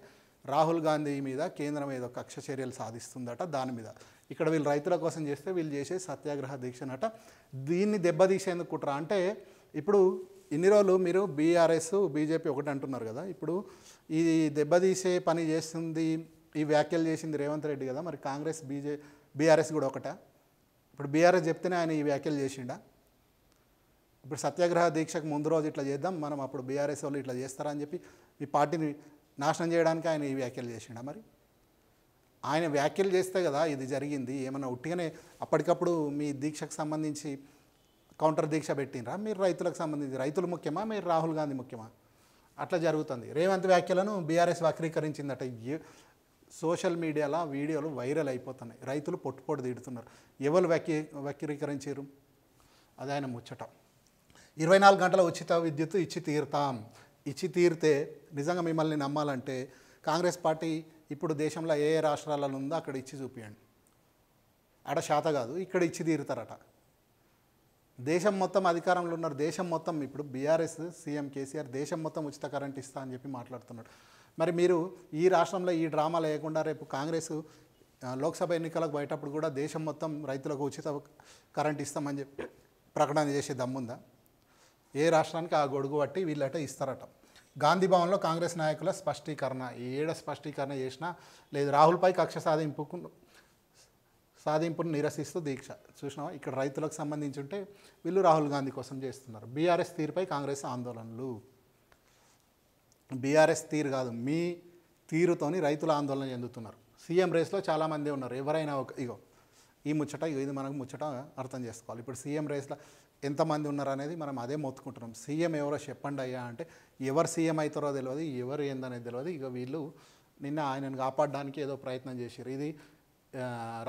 [SPEAKER 1] రాహుల్ గాంధీ మీద కేంద్రం ఏదో కక్ష చర్యలు సాధిస్తుందట దాని మీద ఇక్కడ వీళ్ళు రైతుల కోసం చేస్తే వీళ్ళు చేసే సత్యాగ్రహ దీక్షనట దీన్ని దెబ్బతీసేందుకు కుట్ర అంటే ఇప్పుడు ఇన్ని రోజులు మీరు బీఆర్ఎస్ బీజేపీ ఒకటి అంటున్నారు కదా ఇప్పుడు ఈ దెబ్బతీసే పని చేస్తుంది ఈ వ్యాఖ్యలు చేసింది రేవంత్ రెడ్డి కదా మరి కాంగ్రెస్ బీజే బీఆర్ఎస్ కూడా ఒకట ఇప్పుడు బీఆర్ఎస్ చెప్తేనే ఆయన ఈ వ్యాఖ్యలు చేసిండా ఇప్పుడు సత్యాగ్రహ దీక్షకు ముందు రోజు ఇట్లా చేద్దాం మనం అప్పుడు బీఆర్ఎస్ వాళ్ళు ఇట్లా చేస్తారని చెప్పి మీ పార్టీని నాశనం చేయడానికి ఆయన ఈ వ్యాఖ్యలు చేసిండ మరి ఆయన వ్యాఖ్యలు చేస్తే కదా ఇది జరిగింది ఏమన్నా ఉట్టిగానే అప్పటికప్పుడు మీ దీక్షకు సంబంధించి కౌంటర్ దీక్ష పెట్టినరా మీరు రైతులకు సంబంధించి రైతులు ముఖ్యమా మీరు రాహుల్ గాంధీ ముఖ్యమా అట్లా జరుగుతుంది రేవంత్ వ్యాఖ్యలను బీఆర్ఎస్ వక్రీకరించిందట సోషల్ మీడియాలో వీడియోలు వైరల్ అయిపోతున్నాయి రైతులు పొట్టుపొట్టు తిడుతున్నారు ఎవరు వక్రీ వక్రీకరించారు అది ఆయన ముచ్చట ఇరవై నాలుగు గంటల ఉచిత విద్యుత్ ఇచ్చి తీరుతాం ఇచ్చి తీరితే నిజంగా మిమ్మల్ని నమ్మాలంటే కాంగ్రెస్ పార్టీ ఇప్పుడు దేశంలో ఏ ఏ రాష్ట్రాలలో ఉందో అక్కడ ఇచ్చి చూపియండి ఆడ శాత కాదు ఇక్కడ ఇచ్చి తీరుతారట దేశం మొత్తం అధికారంలో ఉన్నారు దేశం మొత్తం ఇప్పుడు బీఆర్ఎస్ సీఎం కేసీఆర్ దేశం మొత్తం ఉచిత కరెంట్ ఇస్తా అని చెప్పి మాట్లాడుతున్నాడు మరి మీరు ఈ రాష్ట్రంలో ఈ డ్రామా లేకుండా రేపు కాంగ్రెస్ లోక్సభ ఎన్నికలకు పోయేటప్పుడు కూడా దేశం మొత్తం రైతులకు ఉచిత కరెంట్ ఇస్తామని చెప్పి ప్రకటన చేసే దమ్ముందా ఏ రాష్ట్రానికి ఆ గొడుగు పట్టి వీళ్ళట ఇస్తారట గాంధీ భవన్లో కాంగ్రెస్ నాయకుల స్పష్టీకరణ ఏడ స్పష్టీకరణ చేసినా లేదు రాహుల్పై కక్ష సాధింపుకు సాధింపును నిరసిస్తూ దీక్ష చూసినావా ఇక్కడ రైతులకు సంబంధించి ఉంటే వీళ్ళు రాహుల్ గాంధీ కోసం చేస్తున్నారు బీఆర్ఎస్ తీరుపై కాంగ్రెస్ ఆందోళనలు బీఆర్ఎస్ తీరు కాదు మీ తీరుతోని రైతుల ఆందోళన చెందుతున్నారు సీఎం రేస్లో చాలామంది ఉన్నారు ఎవరైనా ఒక ఇగో ఈ ముచ్చట ఇది మనకు ముచ్చట అర్థం చేసుకోవాలి ఇప్పుడు సీఎం రేస్లో ఎంతమంది ఉన్నారనేది మనం అదే మొత్తుకుంటున్నాం సీఎం ఎవరో చెప్పండి అయ్యా అంటే ఎవరు సీఎం అవుతారో తెలియదు ఎవరు ఏందనేది తెలియదు ఇక వీళ్ళు నిన్న ఆయనను కాపాడడానికి ఏదో ప్రయత్నం చేశారు ఇది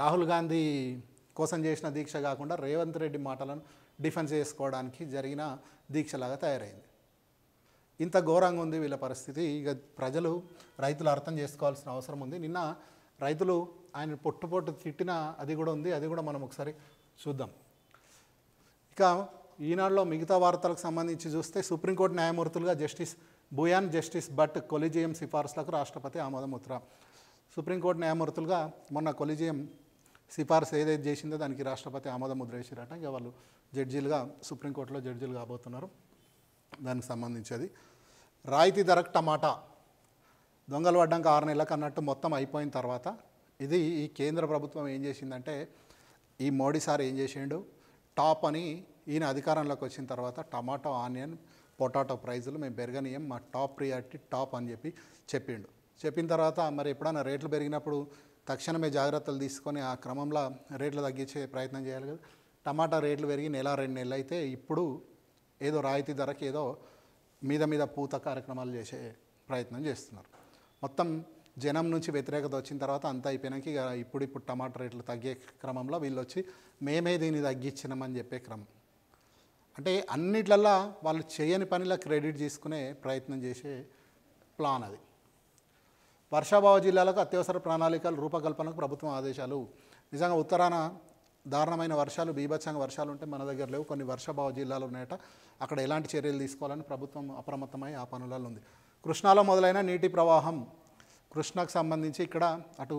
[SPEAKER 1] రాహుల్ గాంధీ కోసం చేసిన దీక్ష కాకుండా రేవంత్ రెడ్డి మాటలను డిఫెన్స్ చేసుకోవడానికి జరిగిన దీక్షలాగా తయారైంది ఇంత ఘోరంగా ఉంది వీళ్ళ పరిస్థితి ఇక ప్రజలు రైతులు అర్థం చేసుకోవాల్సిన అవసరం ఉంది నిన్న రైతులు ఆయన పొట్టు పొట్టు తిట్టిన అది కూడా ఉంది అది కూడా మనం ఒకసారి చూద్దాం ఇక ఈనాడులో మిగతా వార్తలకు సంబంధించి చూస్తే సుప్రీంకోర్టు న్యాయమూర్తులుగా justice Bhuyan justice Bhat collegium సిఫార్సులకు రాష్ట్రపతి ఆమోదం ముద్ర సుప్రీంకోర్టు న్యాయమూర్తులుగా మొన్న కొలిజియం సిఫార్సు ఏదైతే చేసిందో దానికి రాష్ట్రపతి ఆమోదం ముద్ర వేసిరట ఇక వాళ్ళు జడ్జీలుగా సుప్రీంకోర్టులో జడ్జీలు కాబోతున్నారు దానికి సంబంధించేది రాయితీ ధరకు టమాటా దొంగలు పడ్డాక ఆరు నెలలకు అన్నట్టు మొత్తం అయిపోయిన తర్వాత ఇది ఈ కేంద్ర ప్రభుత్వం ఏం చేసిందంటే ఈ మోడీ సార్ ఏం చేసిండు టాప్ అని ఈయన అధికారంలోకి వచ్చిన తర్వాత టమాటో ఆనియన్ పొటాటో ప్రైజులు మేము పెరగనియం మా టాప్ ప్రియారిటీ టాప్ అని చెప్పి చెప్పిండు చెప్పిన తర్వాత మరి ఎప్పుడైనా రేట్లు పెరిగినప్పుడు తక్షణమే జాగ్రత్తలు తీసుకొని ఆ క్రమంలో రేట్లు తగ్గించే ప్రయత్నం చేయాలి కదా టమాటా రేట్లు పెరిగి నెల రెండు నెలలు అయితే ఇప్పుడు ఏదో రాయితీ ధరకి ఏదో మీద మీద పూత కార్యక్రమాలు చేసే ప్రయత్నం చేస్తున్నారు మొత్తం జనం నుంచి వ్యతిరేకత వచ్చిన తర్వాత అంతా అయిపోయినాక ఇక ఇప్పుడు ఇప్పుడు టమాటా రేట్లు తగ్గే క్రమంలో వీళ్ళు వచ్చి మేమే దీన్ని తగ్గించినామని చెప్పే క్రమం అంటే అన్నిట్లల్లా వాళ్ళు చేయని పనిలా క్రెడిట్ తీసుకునే ప్రయత్నం చేసే ప్లాన్ అది వర్షాభావ జిల్లాలకు అత్యవసర ప్రణాళికలు రూపకల్పనకు ప్రభుత్వం ఆదేశాలు నిజంగా ఉత్తరాన దారుణమైన వర్షాలు బీభత్సంగ వర్షాలు ఉంటే మన దగ్గర లేవు కొన్ని వర్షాభావ జిల్లాలు ఉన్నాయట అక్కడ ఎలాంటి చర్యలు తీసుకోవాలని ప్రభుత్వం అప్రమత్తమై ఆ పనులలో ఉంది కృష్ణాలో మొదలైన నీటి ప్రవాహం కృష్ణకు సంబంధించి ఇక్కడ అటు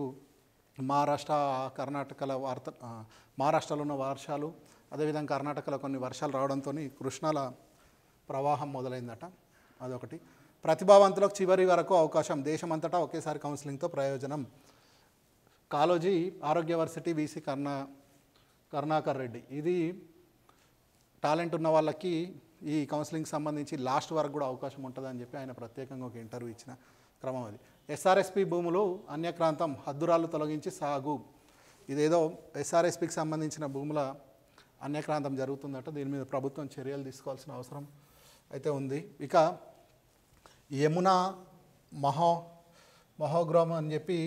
[SPEAKER 1] మహారాష్ట్ర కర్ణాటకల వార్త మహారాష్ట్రలో ఉన్న వర్షాలు అదేవిధంగా కర్ణాటకలో కొన్ని వర్షాలు రావడంతో కృష్ణాల ప్రవాహం మొదలైందట అదొకటి ప్రతిభావంతులకు చివరి వరకు అవకాశం దేశమంతటా ఒకేసారి కౌన్సిలింగ్తో ప్రయోజనం కాలోజీ ఆరోగ్యవర్సిటీ వీసీ కర్ణా కరుణాకర్ రెడ్డి ఇది టాలెంట్ ఉన్న వాళ్ళకి ఈ కౌన్సిలింగ్ సంబంధించి లాస్ట్ వరకు కూడా అవకాశం ఉంటుందని చెప్పి ఆయన ప్రత్యేకంగా ఒక ఇంటర్వ్యూ ఇచ్చిన క్రమం అది ఎస్ఆర్ఎస్పి భూములు అన్యక్రాంతం హద్దురాలు తొలగించి సాగు ఇదేదో ఎస్ఆర్ఎస్పికి సంబంధించిన భూముల అన్యక్రాంతం జరుగుతుందట దీని మీద ప్రభుత్వం చర్యలు తీసుకోవాల్సిన అవసరం అయితే ఉంది ఇక యమునా మహో మహోగ్రామం అని చెప్పి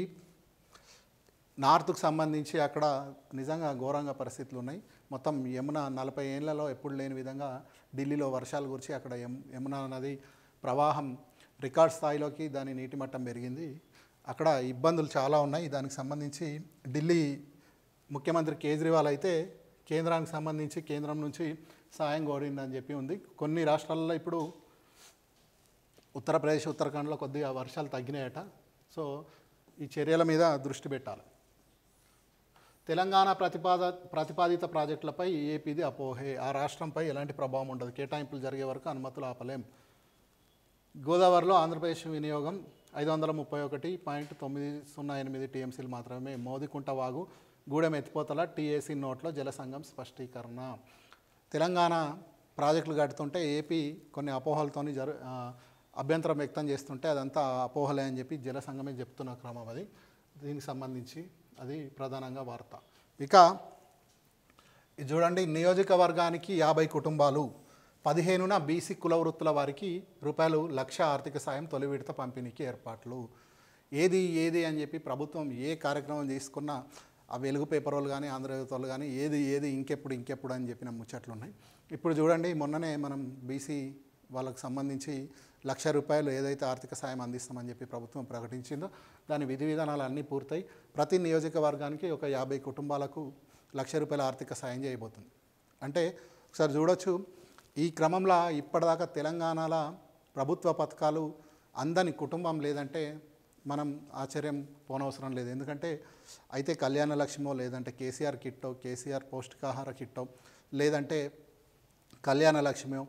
[SPEAKER 1] నార్త్కు సంబంధించి అక్కడ నిజంగా ఘోరంగా పరిస్థితులు ఉన్నాయి మొత్తం యమున నలభై ఏళ్లలో ఎప్పుడు లేని విధంగా ఢిల్లీలో వర్షాలు గురించి అక్కడ యమునా నది ప్రవాహం రికార్డ్ స్థాయిలోకి దాని నీటి మట్టం పెరిగింది అక్కడ ఇబ్బందులు చాలా ఉన్నాయి దానికి సంబంధించి ఢిల్లీ ముఖ్యమంత్రి కేజ్రీవాల్ అయితే కేంద్రానికి సంబంధించి కేంద్రం నుంచి సాయం కోరిందని చెప్పి ఉంది కొన్ని రాష్ట్రాల్లో ఇప్పుడు ఉత్తరప్రదేశ్ ఉత్తరాఖండ్లో కొద్దిగా వర్షాలు తగ్గినాయట సో ఈ చర్యల మీద దృష్టి పెట్టాలి తెలంగాణ ప్రతిపాద ప్రతిపాదిత ప్రాజెక్టులపై ఏపీది అపోహే ఆ రాష్ట్రంపై ఎలాంటి ప్రభావం ఉండదు కేటాయింపులు జరిగే వరకు అనుమతులు ఆపలేం గోదావరిలో ఆంధ్రప్రదేశ్ వినియోగం ఐదు వందల ముప్పై ఒకటి పాయింట్ తొమ్మిది సున్నా ఎనిమిది టీఎంసీలు మాత్రమే మోదికుంట వాగు గూడెం ఎత్తిపోతల టీఏసీ నోట్లో జలసంఘం స్పష్టీకరణ తెలంగాణ ప్రాజెక్టులు కడుతుంటే ఏపీ కొన్ని అపోహలతోని జరు అభ్యంతరం వ్యక్తం చేస్తుంటే అదంతా అపోహలే అని చెప్పి జలసంఘమే చెప్తున్న క్రమం అది దీనికి సంబంధించి అది ప్రధానంగా వార్త ఇక చూడండి నియోజకవర్గానికి యాభై కుటుంబాలు పదిహేనున బీసీ కుల వృత్తుల వారికి రూపాయలు లక్ష ఆర్థిక సాయం తొలి విడత పంపిణీకి ఏర్పాట్లు ఏది ఏది అని చెప్పి ప్రభుత్వం ఏ కార్యక్రమం తీసుకున్నా ఆ వెలుగు పేపర్ వాళ్ళు కానీ ఆంధ్రజ్యోతులు కానీ ఏది ఏది ఇంకెప్పుడు ఇంకెప్పుడు అని చెప్పిన ముచ్చట్లు ఉన్నాయి ఇప్పుడు చూడండి మొన్ననే మనం బీసీ వాళ్ళకు సంబంధించి లక్ష రూపాయలు ఏదైతే ఆర్థిక సాయం అందిస్తామని చెప్పి ప్రభుత్వం ప్రకటించిందో దాని విధి విధానాలు అన్నీ పూర్తయి ప్రతి నియోజకవర్గానికి ఒక యాభై కుటుంబాలకు లక్ష రూపాయల ఆర్థిక సాయం చేయబోతుంది అంటే ఒకసారి చూడొచ్చు ఈ క్రమంలో ఇప్పటిదాకా తెలంగాణలో ప్రభుత్వ పథకాలు అందని కుటుంబం లేదంటే మనం ఆశ్చర్యం పోనవసరం లేదు ఎందుకంటే అయితే కళ్యాణ లక్ష్మో లేదంటే కేసీఆర్ కిట్టో కేసీఆర్ పౌష్టికాహార కిట్టో లేదంటే కళ్యాణ లక్ష్మో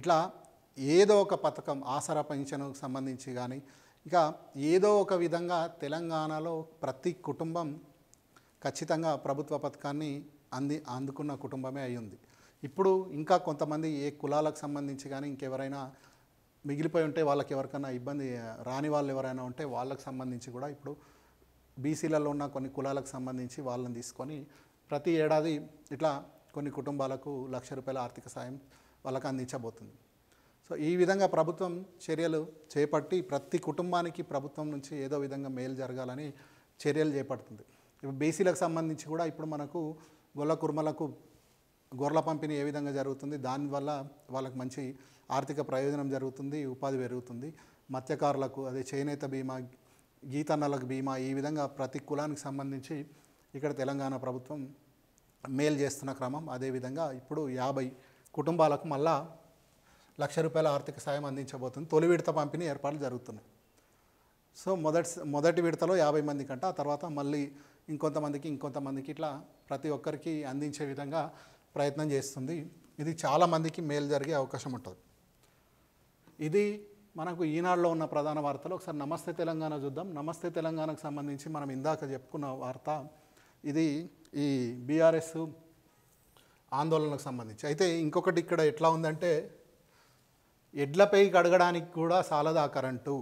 [SPEAKER 1] ఇట్లా ఏదో ఒక పథకం ఆసరా పెన్షన్కు సంబంధించి కానీ ఇక ఏదో ఒక విధంగా తెలంగాణలో ప్రతి కుటుంబం ఖచ్చితంగా ప్రభుత్వ పథకాన్ని అంది అందుకున్న కుటుంబమే అయ్యింది ఇప్పుడు ఇంకా కొంతమంది ఏ కులాలకు సంబంధించి కానీ ఇంకెవరైనా మిగిలిపోయి ఉంటే వాళ్ళకి ఎవరికైనా ఇబ్బంది రాని వాళ్ళు ఎవరైనా ఉంటే వాళ్ళకు సంబంధించి కూడా ఇప్పుడు బీసీలలో ఉన్న కొన్ని కులాలకు సంబంధించి వాళ్ళని తీసుకొని ప్రతి ఏడాది ఇట్లా కొన్ని కుటుంబాలకు లక్ష రూపాయల ఆర్థిక సాయం వాళ్ళకు అందించబోతుంది సో ఈ విధంగా ప్రభుత్వం చర్యలు చేపట్టి ప్రతి కుటుంబానికి ప్రభుత్వం నుంచి ఏదో విధంగా మేలు జరగాలని చర్యలు చేపడుతుంది ఇప్పుడు బీసీలకు సంబంధించి కూడా ఇప్పుడు మనకు గొల్ల కుర్మలకు గొర్రెల పంపిణీ ఏ విధంగా జరుగుతుంది దానివల్ల వాళ్ళకి మంచి ఆర్థిక ప్రయోజనం జరుగుతుంది ఉపాధి పెరుగుతుంది మత్స్యకారులకు అదే చేనేత బీమా గీతన్నలకు బీమా ఈ విధంగా ప్రతి కులానికి సంబంధించి ఇక్కడ తెలంగాణ ప్రభుత్వం మేలు చేస్తున్న క్రమం అదేవిధంగా ఇప్పుడు యాభై కుటుంబాలకు మళ్ళా లక్ష రూపాయల ఆర్థిక సాయం అందించబోతుంది తొలి విడత పంపిణీ ఏర్పాట్లు జరుగుతున్నాయి సో మొదటి మొదటి విడతలో యాభై మందికి ఆ తర్వాత మళ్ళీ ఇంకొంతమందికి ఇంకొంతమందికి ఇట్లా ప్రతి ఒక్కరికి అందించే విధంగా ప్రయత్నం చేస్తుంది ఇది చాలామందికి మేలు జరిగే అవకాశం ఉంటుంది ఇది మనకు ఈనాడులో ఉన్న ప్రధాన వార్తలు ఒకసారి నమస్తే తెలంగాణ చూద్దాం నమస్తే తెలంగాణకు సంబంధించి మనం ఇందాక చెప్పుకున్న వార్త ఇది ఈ బీఆర్ఎస్ ఆందోళనకు సంబంధించి అయితే ఇంకొకటి ఇక్కడ ఎట్లా ఉందంటే ఎడ్లపై కడగడానికి కూడా సాలదా కరెంటు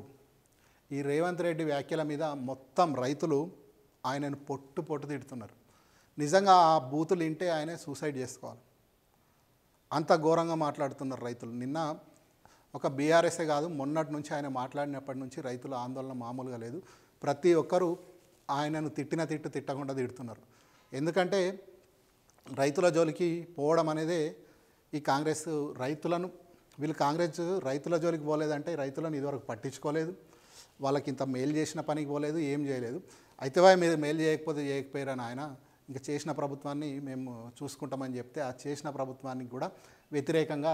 [SPEAKER 1] ఈ రేవంత్ రెడ్డి వ్యాఖ్యల మీద మొత్తం రైతులు ఆయనను పొట్టు పొట్టు తిడుతున్నారు నిజంగా ఆ బూతులు వింటే ఆయనే సూసైడ్ చేసుకోవాలి అంత ఘోరంగా మాట్లాడుతున్నారు రైతులు నిన్న ఒక బీఆర్ఎస్ఏ కాదు మొన్నటి నుంచి ఆయన మాట్లాడినప్పటి నుంచి రైతుల ఆందోళన మామూలుగా లేదు ప్రతి ఒక్కరూ ఆయనను తిట్టిన తిట్టు తిట్టకుండా తిడుతున్నారు ఎందుకంటే రైతుల జోలికి పోవడం అనేదే ఈ కాంగ్రెస్ రైతులను వీళ్ళు కాంగ్రెస్ రైతుల జోలికి పోలేదంటే రైతులను ఇదివరకు పట్టించుకోలేదు వాళ్ళకి ఇంత మేలు చేసిన పనికి పోలేదు ఏం చేయలేదు అయితే మీరు మేలు చేయకపోతే చేయకపోయారని ఆయన ఇంకా చేసిన ప్రభుత్వాన్ని మేము చూసుకుంటామని చెప్తే ఆ చేసిన ప్రభుత్వానికి కూడా వ్యతిరేకంగా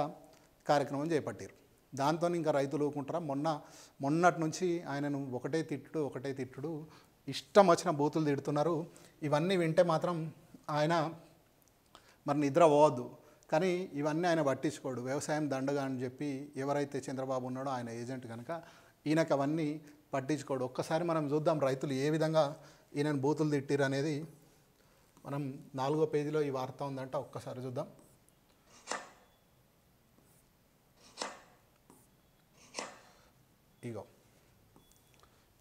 [SPEAKER 1] కార్యక్రమం చేపట్టారు దాంతో ఇంకా రైతులు ఊకుంటారా మొన్న మొన్నటి నుంచి ఆయనను ఒకటే తిట్టుడు ఒకటే తిట్టుడు ఇష్టం వచ్చిన బూతులు తిడుతున్నారు ఇవన్నీ వింటే మాత్రం ఆయన మరి నిద్ర పోవద్దు కానీ ఇవన్నీ ఆయన పట్టించుకోడు వ్యవసాయం దండగా అని చెప్పి ఎవరైతే చంద్రబాబు ఉన్నాడో ఆయన ఏజెంట్ కనుక ఈయనకు అవన్నీ పట్టించుకోడు ఒక్కసారి మనం చూద్దాం రైతులు ఏ విధంగా ఈయనను బూతులు తిట్టిరు అనేది మనం నాలుగో పేజీలో ఈ వార్త ఉందంట ఒక్కసారి చూద్దాం ఇగో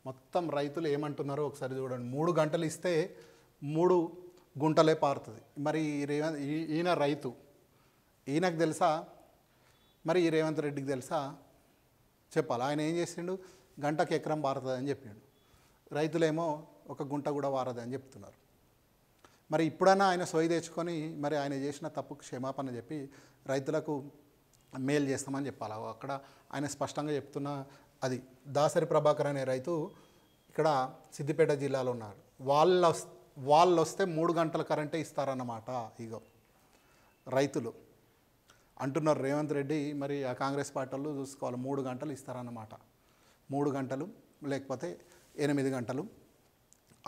[SPEAKER 1] మొత్తం రైతులు ఏమంటున్నారో ఒకసారి చూడండి మూడు గంటలు ఇస్తే మూడు గుంటలే పారుతుంది మరి రేవంత్ ఈయన రైతు ఈయనకు తెలుసా మరి ఈ రేవంత్ రెడ్డికి తెలుసా చెప్పాలి ఆయన ఏం చేసిండు గంటకు ఎకరం పారుతుంది అని చెప్పిండు రైతులేమో ఒక గుంట కూడా వారదని చెప్తున్నారు మరి ఇప్పుడన్నా ఆయన సొయ్య తెచ్చుకొని మరి ఆయన చేసిన తప్పు క్షమాపణ చెప్పి రైతులకు మేలు చేస్తామని చెప్పాలి అక్కడ ఆయన స్పష్టంగా చెప్తున్న అది దాసరి ప్రభాకర్ అనే రైతు ఇక్కడ సిద్దిపేట జిల్లాలో ఉన్నారు వాళ్ళు వాళ్ళు వస్తే మూడు గంటల కరెంటే ఇస్తారన్నమాట ఇగో రైతులు అంటున్నారు రేవంత్ రెడ్డి మరి ఆ కాంగ్రెస్ పార్టీ వాళ్ళు చూసుకోవాలి మూడు గంటలు ఇస్తారన్నమాట మూడు గంటలు లేకపోతే ఎనిమిది గంటలు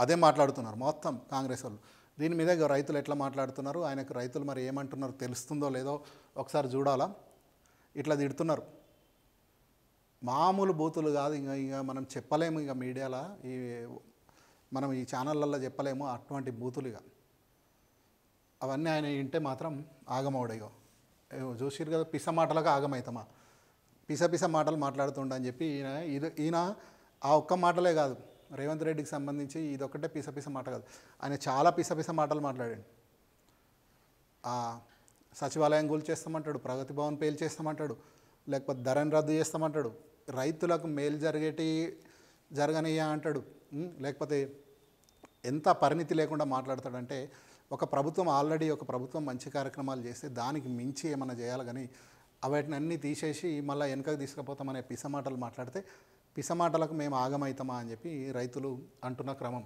[SPEAKER 1] అదే మాట్లాడుతున్నారు మొత్తం కాంగ్రెస్ వాళ్ళు దీని మీద రైతులు ఎట్లా మాట్లాడుతున్నారు ఆయనకు రైతులు మరి ఏమంటున్నారు తెలుస్తుందో లేదో ఒకసారి చూడాలా ఇట్లా తిడుతున్నారు మామూలు బూతులు కాదు ఇంకా ఇక మనం చెప్పలేము ఇక మీడియాలో ఈ మనం ఈ ఛానళ్ళల్లో చెప్పలేము అటువంటి బూతులు ఇక అవన్నీ ఆయన వింటే మాత్రం ఆగమవుడయ్యో చూసిరు కదా పిస మాటలకు ఆగమవుతామా పిస పిస మాటలు మాట్లాడుతుండని చెప్పి ఈయన ఇది ఈయన ఆ ఒక్క మాటలే కాదు రేవంత్ రెడ్డికి సంబంధించి ఇది ఒకటే పిసపిస మాట కాదు ఆయన చాలా పిసపిస మాటలు మాట్లాడండి సచివాలయం కూల్ చేస్తామంటాడు ప్రగతి భవన్ పేలు చేస్తామంటాడు లేకపోతే ధరను రద్దు చేస్తామంటాడు రైతులకు మేలు జరిగేటి జరగనయ్యా అంటాడు లేకపోతే ఎంత పరిణితి లేకుండా మాట్లాడతాడంటే ఒక ప్రభుత్వం ఆల్రెడీ ఒక ప్రభుత్వం మంచి కార్యక్రమాలు చేస్తే దానికి మించి ఏమైనా చేయాలి కానీ వాటిని అన్నీ తీసేసి మళ్ళీ వెనకకు తీసుకుపోతామనే పిసమాటలు మాట్లాడితే పిసమాటలకు మేము ఆగమవుతామా అని చెప్పి రైతులు అంటున్న క్రమం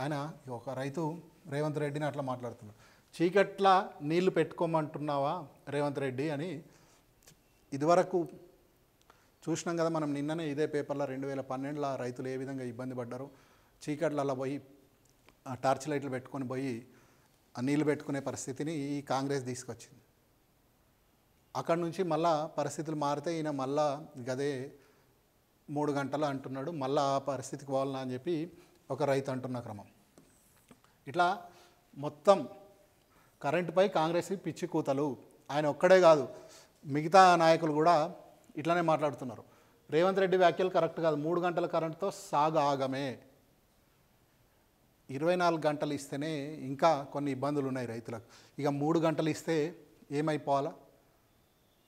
[SPEAKER 1] ఆయన ఒక రైతు రేవంత్ రెడ్డిని అట్లా మాట్లాడుతున్నాడు చీకట్ల నీళ్లు పెట్టుకోమంటున్నావా రేవంత్ రెడ్డి అని ఇదివరకు చూసినాం కదా మనం నిన్ననే ఇదే పేపర్లో రెండు వేల పన్నెండులో రైతులు ఏ విధంగా ఇబ్బంది పడ్డారు చీకట్లలో పోయి టార్చ్ లైట్లు పెట్టుకొని పోయి నీళ్లు పెట్టుకునే పరిస్థితిని ఈ కాంగ్రెస్ తీసుకొచ్చింది అక్కడి నుంచి మళ్ళా పరిస్థితులు మారితే ఈయన మళ్ళా గదే మూడు గంటలు అంటున్నాడు మళ్ళీ ఆ పరిస్థితికి పోవాలని అని చెప్పి ఒక రైతు అంటున్న క్రమం ఇట్లా మొత్తం కరెంటుపై కాంగ్రెస్ పిచ్చి కూతలు ఆయన ఒక్కడే కాదు మిగతా నాయకులు కూడా ఇట్లానే మాట్లాడుతున్నారు రేవంత్ రెడ్డి వ్యాఖ్యలు కరెక్ట్ కాదు మూడు గంటల కరెంటుతో సాగ ఆగమే ఇరవై నాలుగు గంటలు ఇస్తేనే ఇంకా కొన్ని ఇబ్బందులు ఉన్నాయి రైతులకు ఇక మూడు గంటలు ఇస్తే ఏమైపోవాలా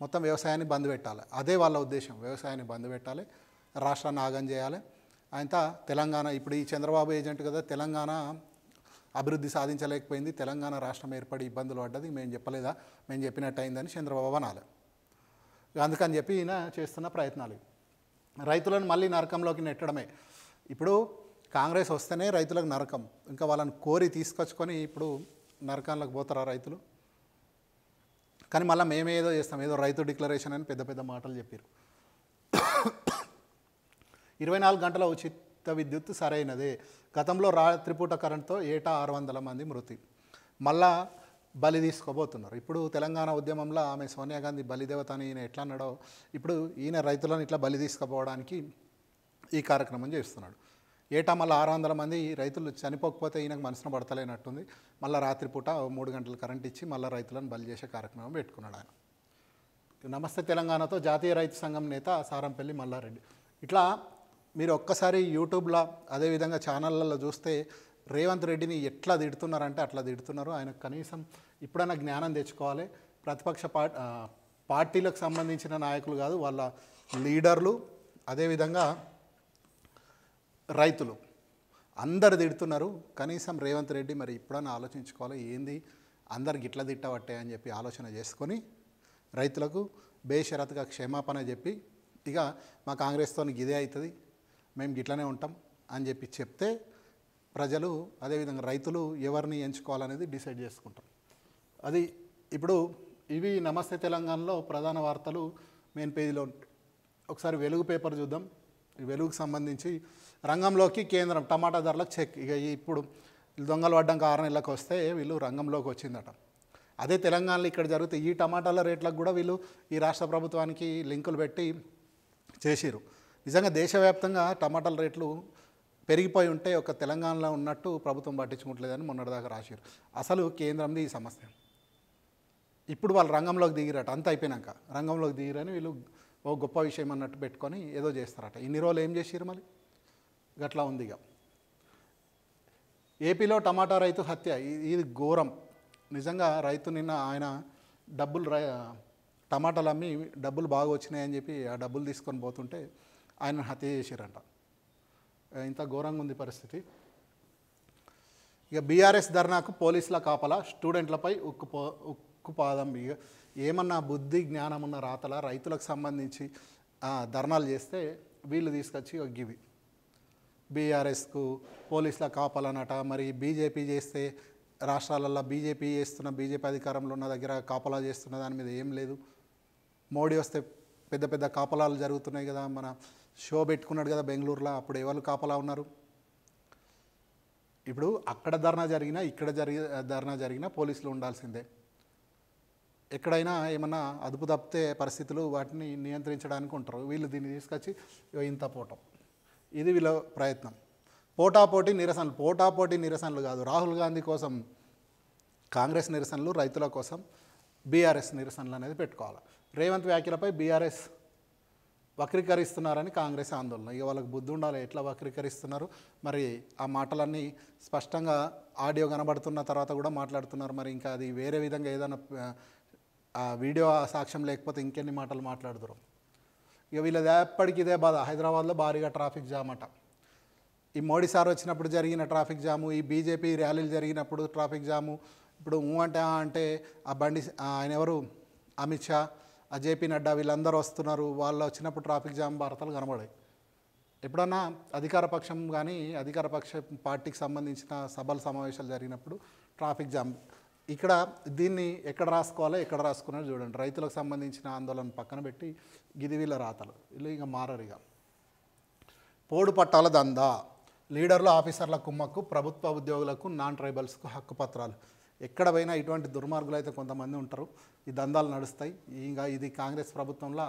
[SPEAKER 1] మొత్తం వ్యవసాయాన్ని బంద్ పెట్టాలి అదే వాళ్ళ ఉద్దేశం వ్యవసాయాన్ని బంద్ పెట్టాలి రాష్ట్రాన్ని ఆగం చేయాలి అంతా తెలంగాణ ఇప్పుడు ఈ చంద్రబాబు ఏజెంట్ కదా తెలంగాణ అభివృద్ధి సాధించలేకపోయింది తెలంగాణ రాష్ట్రం ఏర్పడి ఇబ్బందులు పడ్డది మేము చెప్పలేదా మేము చెప్పినట్టు అయిందని చంద్రబాబు అనాలి అందుకని చెప్పి ఈయన చేస్తున్న ప్రయత్నాలు రైతులను మళ్ళీ నరకంలోకి నెట్టడమే ఇప్పుడు కాంగ్రెస్ వస్తేనే రైతులకు నరకం ఇంకా వాళ్ళని కోరి తీసుకొచ్చుకొని ఇప్పుడు నరకంలోకి పోతారా రైతులు కానీ మళ్ళీ మేమేదో చేస్తాం ఏదో రైతు డిక్లరేషన్ అని పెద్ద పెద్ద మాటలు చెప్పారు ఇరవై నాలుగు గంటల ఉచిత విద్యుత్ సరైనదే గతంలో రాత్రిపూట కరెంట్తో ఏటా ఆరు వందల మంది మృతి మళ్ళా బలి తీసుకోబోతున్నారు ఇప్పుడు తెలంగాణ ఉద్యమంలో ఆమె సోనియా గాంధీ బలిదేవత అని ఈయన ఎట్లా అన్నాడో ఇప్పుడు ఈయన రైతులను ఇట్లా బలి తీసుకుపోవడానికి ఈ కార్యక్రమం చేస్తున్నాడు ఏటా మళ్ళీ ఆరు వందల మంది రైతులు చనిపోకపోతే ఈయనకు మనసున పడతలేనట్టుంది మళ్ళీ రాత్రిపూట మూడు గంటలు కరెంట్ ఇచ్చి మళ్ళీ రైతులను బలి చేసే కార్యక్రమం పెట్టుకున్నాడు ఆయన నమస్తే తెలంగాణతో జాతీయ రైతు సంఘం నేత సారంపల్లి మల్లారెడ్డి ఇట్లా మీరు ఒక్కసారి యూట్యూబ్లో అదేవిధంగా ఛానళ్ళల్లో చూస్తే రేవంత్ రెడ్డిని ఎట్లా తిడుతున్నారంటే అట్లా తిడుతున్నారు ఆయన కనీసం ఇప్పుడైనా జ్ఞానం తెచ్చుకోవాలి ప్రతిపక్ష పార్టీలకు సంబంధించిన నాయకులు కాదు వాళ్ళ లీడర్లు అదేవిధంగా రైతులు అందరు తిడుతున్నారు కనీసం రేవంత్ రెడ్డి మరి ఇప్పుడన్నా ఆలోచించుకోవాలి ఏంది అందరికి ఇట్లా తిట్టబట్టే అని చెప్పి ఆలోచన చేసుకొని రైతులకు బేషరతుగా క్షమాపణ చెప్పి ఇక మా కాంగ్రెస్తో ఇదే అవుతుంది మేము గిట్లనే ఉంటాం అని చెప్పి చెప్తే ప్రజలు అదేవిధంగా రైతులు ఎవరిని ఎంచుకోవాలనేది డిసైడ్ చేసుకుంటాం అది ఇప్పుడు ఇవి నమస్తే తెలంగాణలో ప్రధాన వార్తలు మెయిన్ పేజీలో ఒకసారి వెలుగు పేపర్ చూద్దాం వెలుగుకు సంబంధించి రంగంలోకి కేంద్రం టమాటా ధరలకు చెక్ ఇక ఇప్పుడు దొంగలు పడ్డాక ఆరు నెలలకు వస్తే వీళ్ళు రంగంలోకి వచ్చిందట అదే తెలంగాణలో ఇక్కడ జరుగుతాయి ఈ టమాటాల రేట్లకు కూడా వీళ్ళు ఈ రాష్ట్ర ప్రభుత్వానికి లింకులు పెట్టి చేసిరు నిజంగా దేశవ్యాప్తంగా టమాటాల రేట్లు పెరిగిపోయి ఉంటే ఒక తెలంగాణలో ఉన్నట్టు ప్రభుత్వం పట్టించుకుంటలేదని మొన్నటిదాకా రాశారు అసలు కేంద్రంది ఈ సమస్య ఇప్పుడు వాళ్ళు రంగంలోకి దిగిరట అంత అయిపోయినాక రంగంలోకి దిగిరని వీళ్ళు ఓ గొప్ప విషయం అన్నట్టు పెట్టుకొని ఏదో చేస్తారట ఇన్ని రోజులు ఏం చేసారు మరి గట్లా ఉంది ఇక ఏపీలో టమాటా రైతు హత్య ఇది ఘోరం నిజంగా రైతు నిన్న ఆయన డబ్బులు టమాటాలు అమ్మి డబ్బులు బాగా వచ్చినాయని చెప్పి ఆ డబ్బులు తీసుకొని పోతుంటే ఆయన హత్య చేశారంట ఇంత ఘోరంగా ఉంది పరిస్థితి ఇక బీఆర్ఎస్ ధర్నాకు పోలీసుల కాపల స్టూడెంట్లపై ఉక్కు ఉక్కుపాదం ఇక ఏమన్నా బుద్ధి జ్ఞానం ఉన్న రాతల రైతులకు సంబంధించి ధర్నాలు చేస్తే వీళ్ళు తీసుకొచ్చి ఒగ్గివి బీఆర్ఎస్కు పోలీసుల కాపలనట మరి బీజేపీ చేస్తే రాష్ట్రాలలో బీజేపీ చేస్తున్న బీజేపీ అధికారంలో ఉన్న దగ్గర కాపలా చేస్తున్న దాని మీద ఏం లేదు మోడీ వస్తే పెద్ద పెద్ద కాపలాలు జరుగుతున్నాయి కదా మన షో పెట్టుకున్నాడు కదా బెంగళూరులో అప్పుడు ఎవరు కాపలా ఉన్నారు ఇప్పుడు అక్కడ ధర్నా జరిగినా ఇక్కడ జరిగి ధర్నా జరిగినా పోలీసులు ఉండాల్సిందే ఎక్కడైనా ఏమన్నా అదుపు తప్పితే పరిస్థితులు వాటిని నియంత్రించడానికి ఉంటారు వీళ్ళు దీన్ని తీసుకొచ్చి ఇంత పోవటం ఇది వీళ్ళ ప్రయత్నం పోటాపోటీ నిరసనలు పోటాపోటీ నిరసనలు కాదు రాహుల్ గాంధీ కోసం కాంగ్రెస్ నిరసనలు రైతుల కోసం బీఆర్ఎస్ నిరసనలు అనేది పెట్టుకోవాలి రేవంత్ వ్యాఖ్యలపై బీఆర్ఎస్ వక్రీకరిస్తున్నారని కాంగ్రెస్ ఆందోళన ఇక వాళ్ళకి బుద్ధి ఉండాలి ఎట్లా వక్రీకరిస్తున్నారు మరి ఆ మాటలన్నీ స్పష్టంగా ఆడియో కనబడుతున్న తర్వాత కూడా మాట్లాడుతున్నారు మరి ఇంకా అది వేరే విధంగా ఏదైనా వీడియో సాక్ష్యం లేకపోతే ఇంకెన్ని మాటలు మాట్లాడుతారు ఇక వీళ్ళది ఎప్పటికీ ఇదే బాధ హైదరాబాద్లో భారీగా ట్రాఫిక్ జామ్ అట ఈ మోడీ సార్ వచ్చినప్పుడు జరిగిన ట్రాఫిక్ జాము ఈ బీజేపీ ర్యాలీలు జరిగినప్పుడు ట్రాఫిక్ జాము ఇప్పుడు ఊ అంటే అంటే ఆ బండి ఆయన ఎవరు అమిత్ షా ఆ జేపీ నడ్డా వీళ్ళందరూ వస్తున్నారు వాళ్ళు వచ్చినప్పుడు ట్రాఫిక్ జామ్ వార్తలు కనబడాయి ఎప్పుడన్నా అధికార పక్షం కానీ అధికార పక్ష పార్టీకి సంబంధించిన సభలు సమావేశాలు జరిగినప్పుడు ట్రాఫిక్ జామ్ ఇక్కడ దీన్ని ఎక్కడ రాసుకోవాలో ఎక్కడ రాసుకున్నారో చూడండి రైతులకు సంబంధించిన ఆందోళన పక్కన పెట్టి వీళ్ళ రాతలు వీళ్ళు ఇంకా మారరు ఇక పోడు పట్టాల దందా లీడర్లు ఆఫీసర్ల కుమ్మకు ప్రభుత్వ ఉద్యోగులకు నాన్ ట్రైబల్స్కు హక్కు పత్రాలు ఎక్కడ పోయినా ఇటువంటి దుర్మార్గులు అయితే కొంతమంది ఉంటారు ఈ దందాలు నడుస్తాయి ఇంకా ఇది కాంగ్రెస్ ప్రభుత్వంలో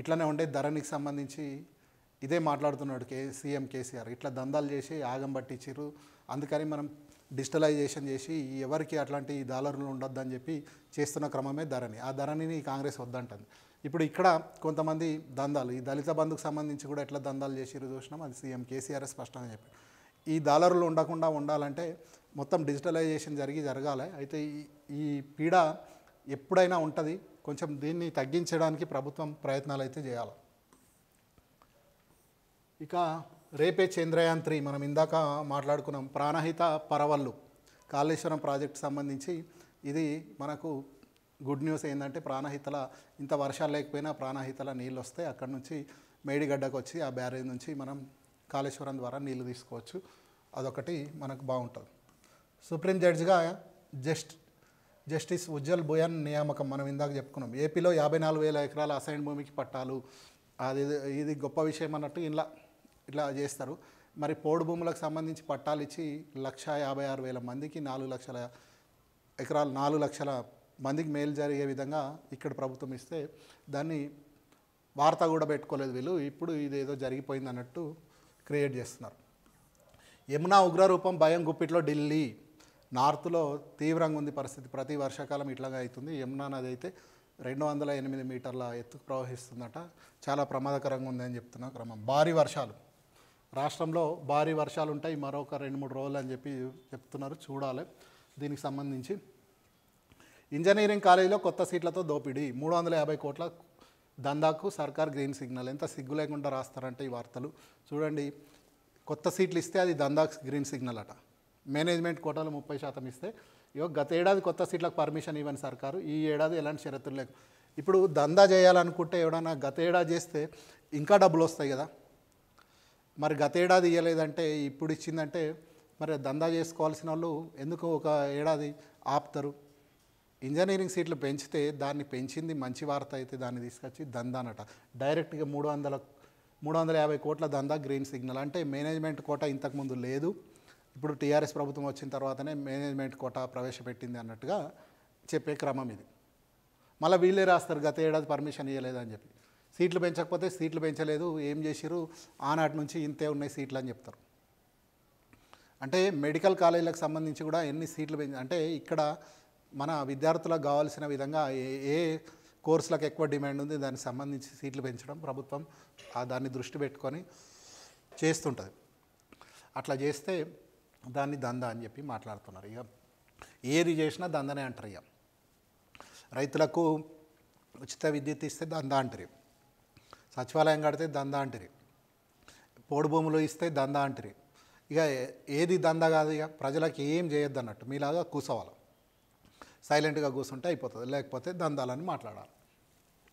[SPEAKER 1] ఇట్లనే ఉండే ధరణికి సంబంధించి ఇదే మాట్లాడుతున్నాడు కే సీఎం కేసీఆర్ ఇట్లా దందాలు చేసి ఆగం పట్టించారు అందుకని మనం డిజిటలైజేషన్ చేసి ఎవరికి అట్లాంటి దాలర్లు ఉండొద్దని చెప్పి చేస్తున్న క్రమమే ధరణి ఆ ధరణిని కాంగ్రెస్ వద్దంటుంది ఇప్పుడు ఇక్కడ కొంతమంది దందాలు ఈ దళిత బంధుకు సంబంధించి కూడా ఎట్లా దందాలు చేసిరు చూసినాం అది సీఎం కేసీఆర్ స్పష్టంగా చెప్పారు ఈ దాలరులు ఉండకుండా ఉండాలంటే మొత్తం డిజిటలైజేషన్ జరిగి జరగాలి అయితే ఈ పీడ ఎప్పుడైనా ఉంటుంది కొంచెం దీన్ని తగ్గించడానికి ప్రభుత్వం ప్రయత్నాలు అయితే చేయాలి ఇక రేపే చంద్రయాన్ త్రీ మనం ఇందాక మాట్లాడుకున్నాం ప్రాణహిత పరవల్లు కాళేశ్వరం ప్రాజెక్ట్ సంబంధించి ఇది మనకు గుడ్ న్యూస్ ఏంటంటే ప్రాణహితల ఇంత వర్షాలు లేకపోయినా ప్రాణహితల నీళ్ళు వస్తే అక్కడ నుంచి మేడిగడ్డకు వచ్చి ఆ బ్యారేజ్ నుంచి మనం కాళేశ్వరం ద్వారా నీళ్ళు తీసుకోవచ్చు అదొకటి మనకు బాగుంటుంది సుప్రీం జడ్జిగా జస్ట్ జస్టిస్ ఉజ్జల్ బుయన్ నియామకం మనం ఇందాక చెప్పుకున్నాం ఏపీలో యాభై నాలుగు వేల ఎకరాల అసైన్ భూమికి పట్టాలు అది ఇది గొప్ప విషయం అన్నట్టు ఇలా ఇలా చేస్తారు మరి పోడు భూములకు సంబంధించి పట్టాలు ఇచ్చి లక్ష యాభై ఆరు వేల మందికి నాలుగు లక్షల ఎకరాలు నాలుగు లక్షల మందికి మేలు జరిగే విధంగా ఇక్కడ ప్రభుత్వం ఇస్తే దాన్ని వార్త కూడా పెట్టుకోలేదు వీళ్ళు ఇప్పుడు ఇదేదో జరిగిపోయింది అన్నట్టు క్రియేట్ చేస్తున్నారు యమునా ఉగ్రరూపం భయం గుప్పిట్లో ఢిల్లీ నార్త్లో తీవ్రంగా ఉంది పరిస్థితి ప్రతి వర్షాకాలం ఇట్లాగా అవుతుంది యమునా నది అయితే రెండు వందల ఎనిమిది మీటర్ల ఎత్తు ప్రవహిస్తుందట చాలా ప్రమాదకరంగా ఉందని చెప్తున్న క్రమం భారీ వర్షాలు రాష్ట్రంలో భారీ వర్షాలు ఉంటాయి మరొక రెండు మూడు రోజులు అని చెప్పి చెప్తున్నారు చూడాలి దీనికి సంబంధించి ఇంజనీరింగ్ కాలేజీలో కొత్త సీట్లతో దోపిడీ మూడు వందల యాభై కోట్ల దందాకు సర్కార్ గ్రీన్ సిగ్నల్ ఎంత సిగ్గు లేకుండా రాస్తారంటే ఈ వార్తలు చూడండి కొత్త సీట్లు ఇస్తే అది దందాకు గ్రీన్ సిగ్నల్ అట మేనేజ్మెంట్ కోటాలు ముప్పై శాతం ఇస్తే ఇగో గత ఏడాది కొత్త సీట్లకు పర్మిషన్ ఇవ్వని సర్కారు ఈ ఏడాది ఎలాంటి షరతులు లేవు ఇప్పుడు దందా చేయాలనుకుంటే ఎవడన్నా గత ఏడాది చేస్తే ఇంకా డబ్బులు వస్తాయి కదా మరి గత ఏడాది ఇవ్వలేదంటే ఇప్పుడు ఇచ్చిందంటే మరి దందా చేసుకోవాల్సిన వాళ్ళు ఎందుకు ఒక ఏడాది ఆపుతారు ఇంజనీరింగ్ సీట్లు పెంచితే దాన్ని పెంచింది మంచి వార్త అయితే దాన్ని తీసుకొచ్చి దందా అనట డైరెక్ట్గా మూడు వందల మూడు వందల యాభై కోట్ల దందా గ్రీన్ సిగ్నల్ అంటే మేనేజ్మెంట్ కోట ఇంతకుముందు లేదు ఇప్పుడు టీఆర్ఎస్ ప్రభుత్వం వచ్చిన తర్వాతనే మేనేజ్మెంట్ కోట ప్రవేశపెట్టింది అన్నట్టుగా చెప్పే క్రమం ఇది మళ్ళీ వీళ్ళే రాస్తారు గత ఏడాది పర్మిషన్ ఇవ్వలేదని చెప్పి సీట్లు పెంచకపోతే సీట్లు పెంచలేదు ఏం చేసిరు ఆనాటి నుంచి ఇంతే ఉన్నాయి సీట్లు అని చెప్తారు అంటే మెడికల్ కాలేజీలకు సంబంధించి కూడా ఎన్ని సీట్లు పెంచ అంటే ఇక్కడ మన విద్యార్థులకు కావాల్సిన విధంగా ఏ కోర్సులకు ఎక్కువ డిమాండ్ ఉంది దానికి సంబంధించి సీట్లు పెంచడం ప్రభుత్వం దాన్ని దృష్టి పెట్టుకొని చేస్తుంటుంది అట్లా చేస్తే దాన్ని దంద అని చెప్పి మాట్లాడుతున్నారు ఇక ఏది చేసినా దందనే అంటారు ఇక రైతులకు ఉచిత విద్యుత్ ఇస్తే దంద అంటారు సచివాలయం కడితే దంద అంటారు పోడు భూములు ఇస్తే దంద అంటారు ఇక ఏది దంద కాదు ఇక ప్రజలకు ఏం చేయొద్దు అన్నట్టు మీలాగా కూసవాలి సైలెంట్గా కూర్చుంటే అయిపోతుంది లేకపోతే దందాలని మాట్లాడాలి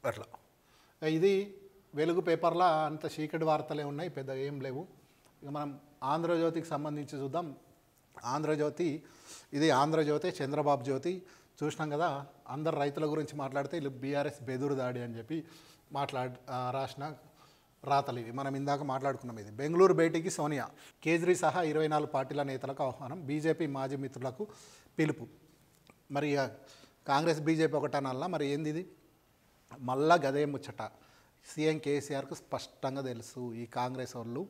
[SPEAKER 1] అట్లా ఇది వెలుగు పేపర్లో అంత చీకటి వార్తలే ఉన్నాయి పెద్ద ఏం లేవు ఇక మనం ఆంధ్రజ్యోతికి సంబంధించి చూద్దాం ఆంధ్రజ్యోతి ఇది ఆంధ్రజ్యోతి చంద్రబాబు జ్యోతి చూసినాం కదా అందరు రైతుల గురించి మాట్లాడితే వీళ్ళు బీఆర్ఎస్ బెదురు దాడి అని చెప్పి మాట్లాడి రాసిన రాతలు ఇవి మనం ఇందాక మాట్లాడుకున్నాం ఇది బెంగళూరు భేటీకి సోనియా కేజ్రీ సహా ఇరవై నాలుగు పార్టీల నేతలకు ఆహ్వానం బీజేపీ మాజీ మిత్రులకు పిలుపు మరి కాంగ్రెస్ బీజేపీ ఒకటనల్లా మరి ఏంది ఇది మళ్ళా గదే ముచ్చట సీఎం కేసీఆర్కు స్పష్టంగా తెలుసు ఈ కాంగ్రెస్ వాళ్ళు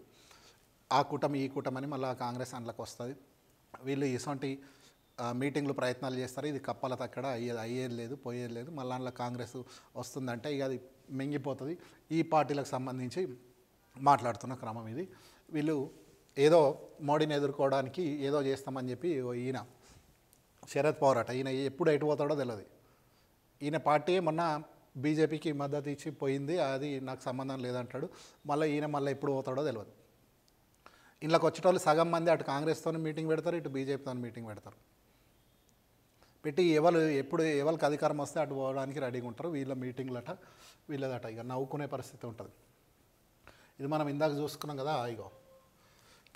[SPEAKER 1] ఆ కూటమి ఈ కూటమని మళ్ళీ కాంగ్రెస్ అండ్లకు వస్తుంది వీళ్ళు ఇసంటి మీటింగ్లు ప్రయత్నాలు చేస్తారు ఇది కప్పల తక్కడ అయ్యేది అయ్యేది లేదు పోయేది లేదు మళ్ళీ అందులో కాంగ్రెస్ వస్తుందంటే ఇక అది మింగిపోతుంది ఈ పార్టీలకు సంబంధించి మాట్లాడుతున్న క్రమం ఇది వీళ్ళు ఏదో మోడీని ఎదుర్కోవడానికి ఏదో చేస్తామని చెప్పి ఈయన శరద్ అట ఈయన ఎప్పుడు ఎటు పోతాడో తెలియదు ఈయన పార్టీ మొన్న బీజేపీకి మద్దతు ఇచ్చి పోయింది అది నాకు సంబంధం లేదంటాడు మళ్ళీ ఈయన మళ్ళీ ఎప్పుడు పోతాడో తెలియదు వచ్చే వచ్చేటోళ్ళు సగం మంది అటు కాంగ్రెస్తో మీటింగ్ పెడతారు ఇటు బీజేపీతో మీటింగ్ పెడతారు పెట్టి ఎవరు ఎప్పుడు ఎవరికి అధికారం వస్తే అటు పోవడానికి రెడీగా ఉంటారు వీళ్ళ మీటింగ్లట వీళ్ళదట ఇక నవ్వుకునే పరిస్థితి ఉంటుంది ఇది మనం ఇందాక చూసుకున్నాం కదా ఇగో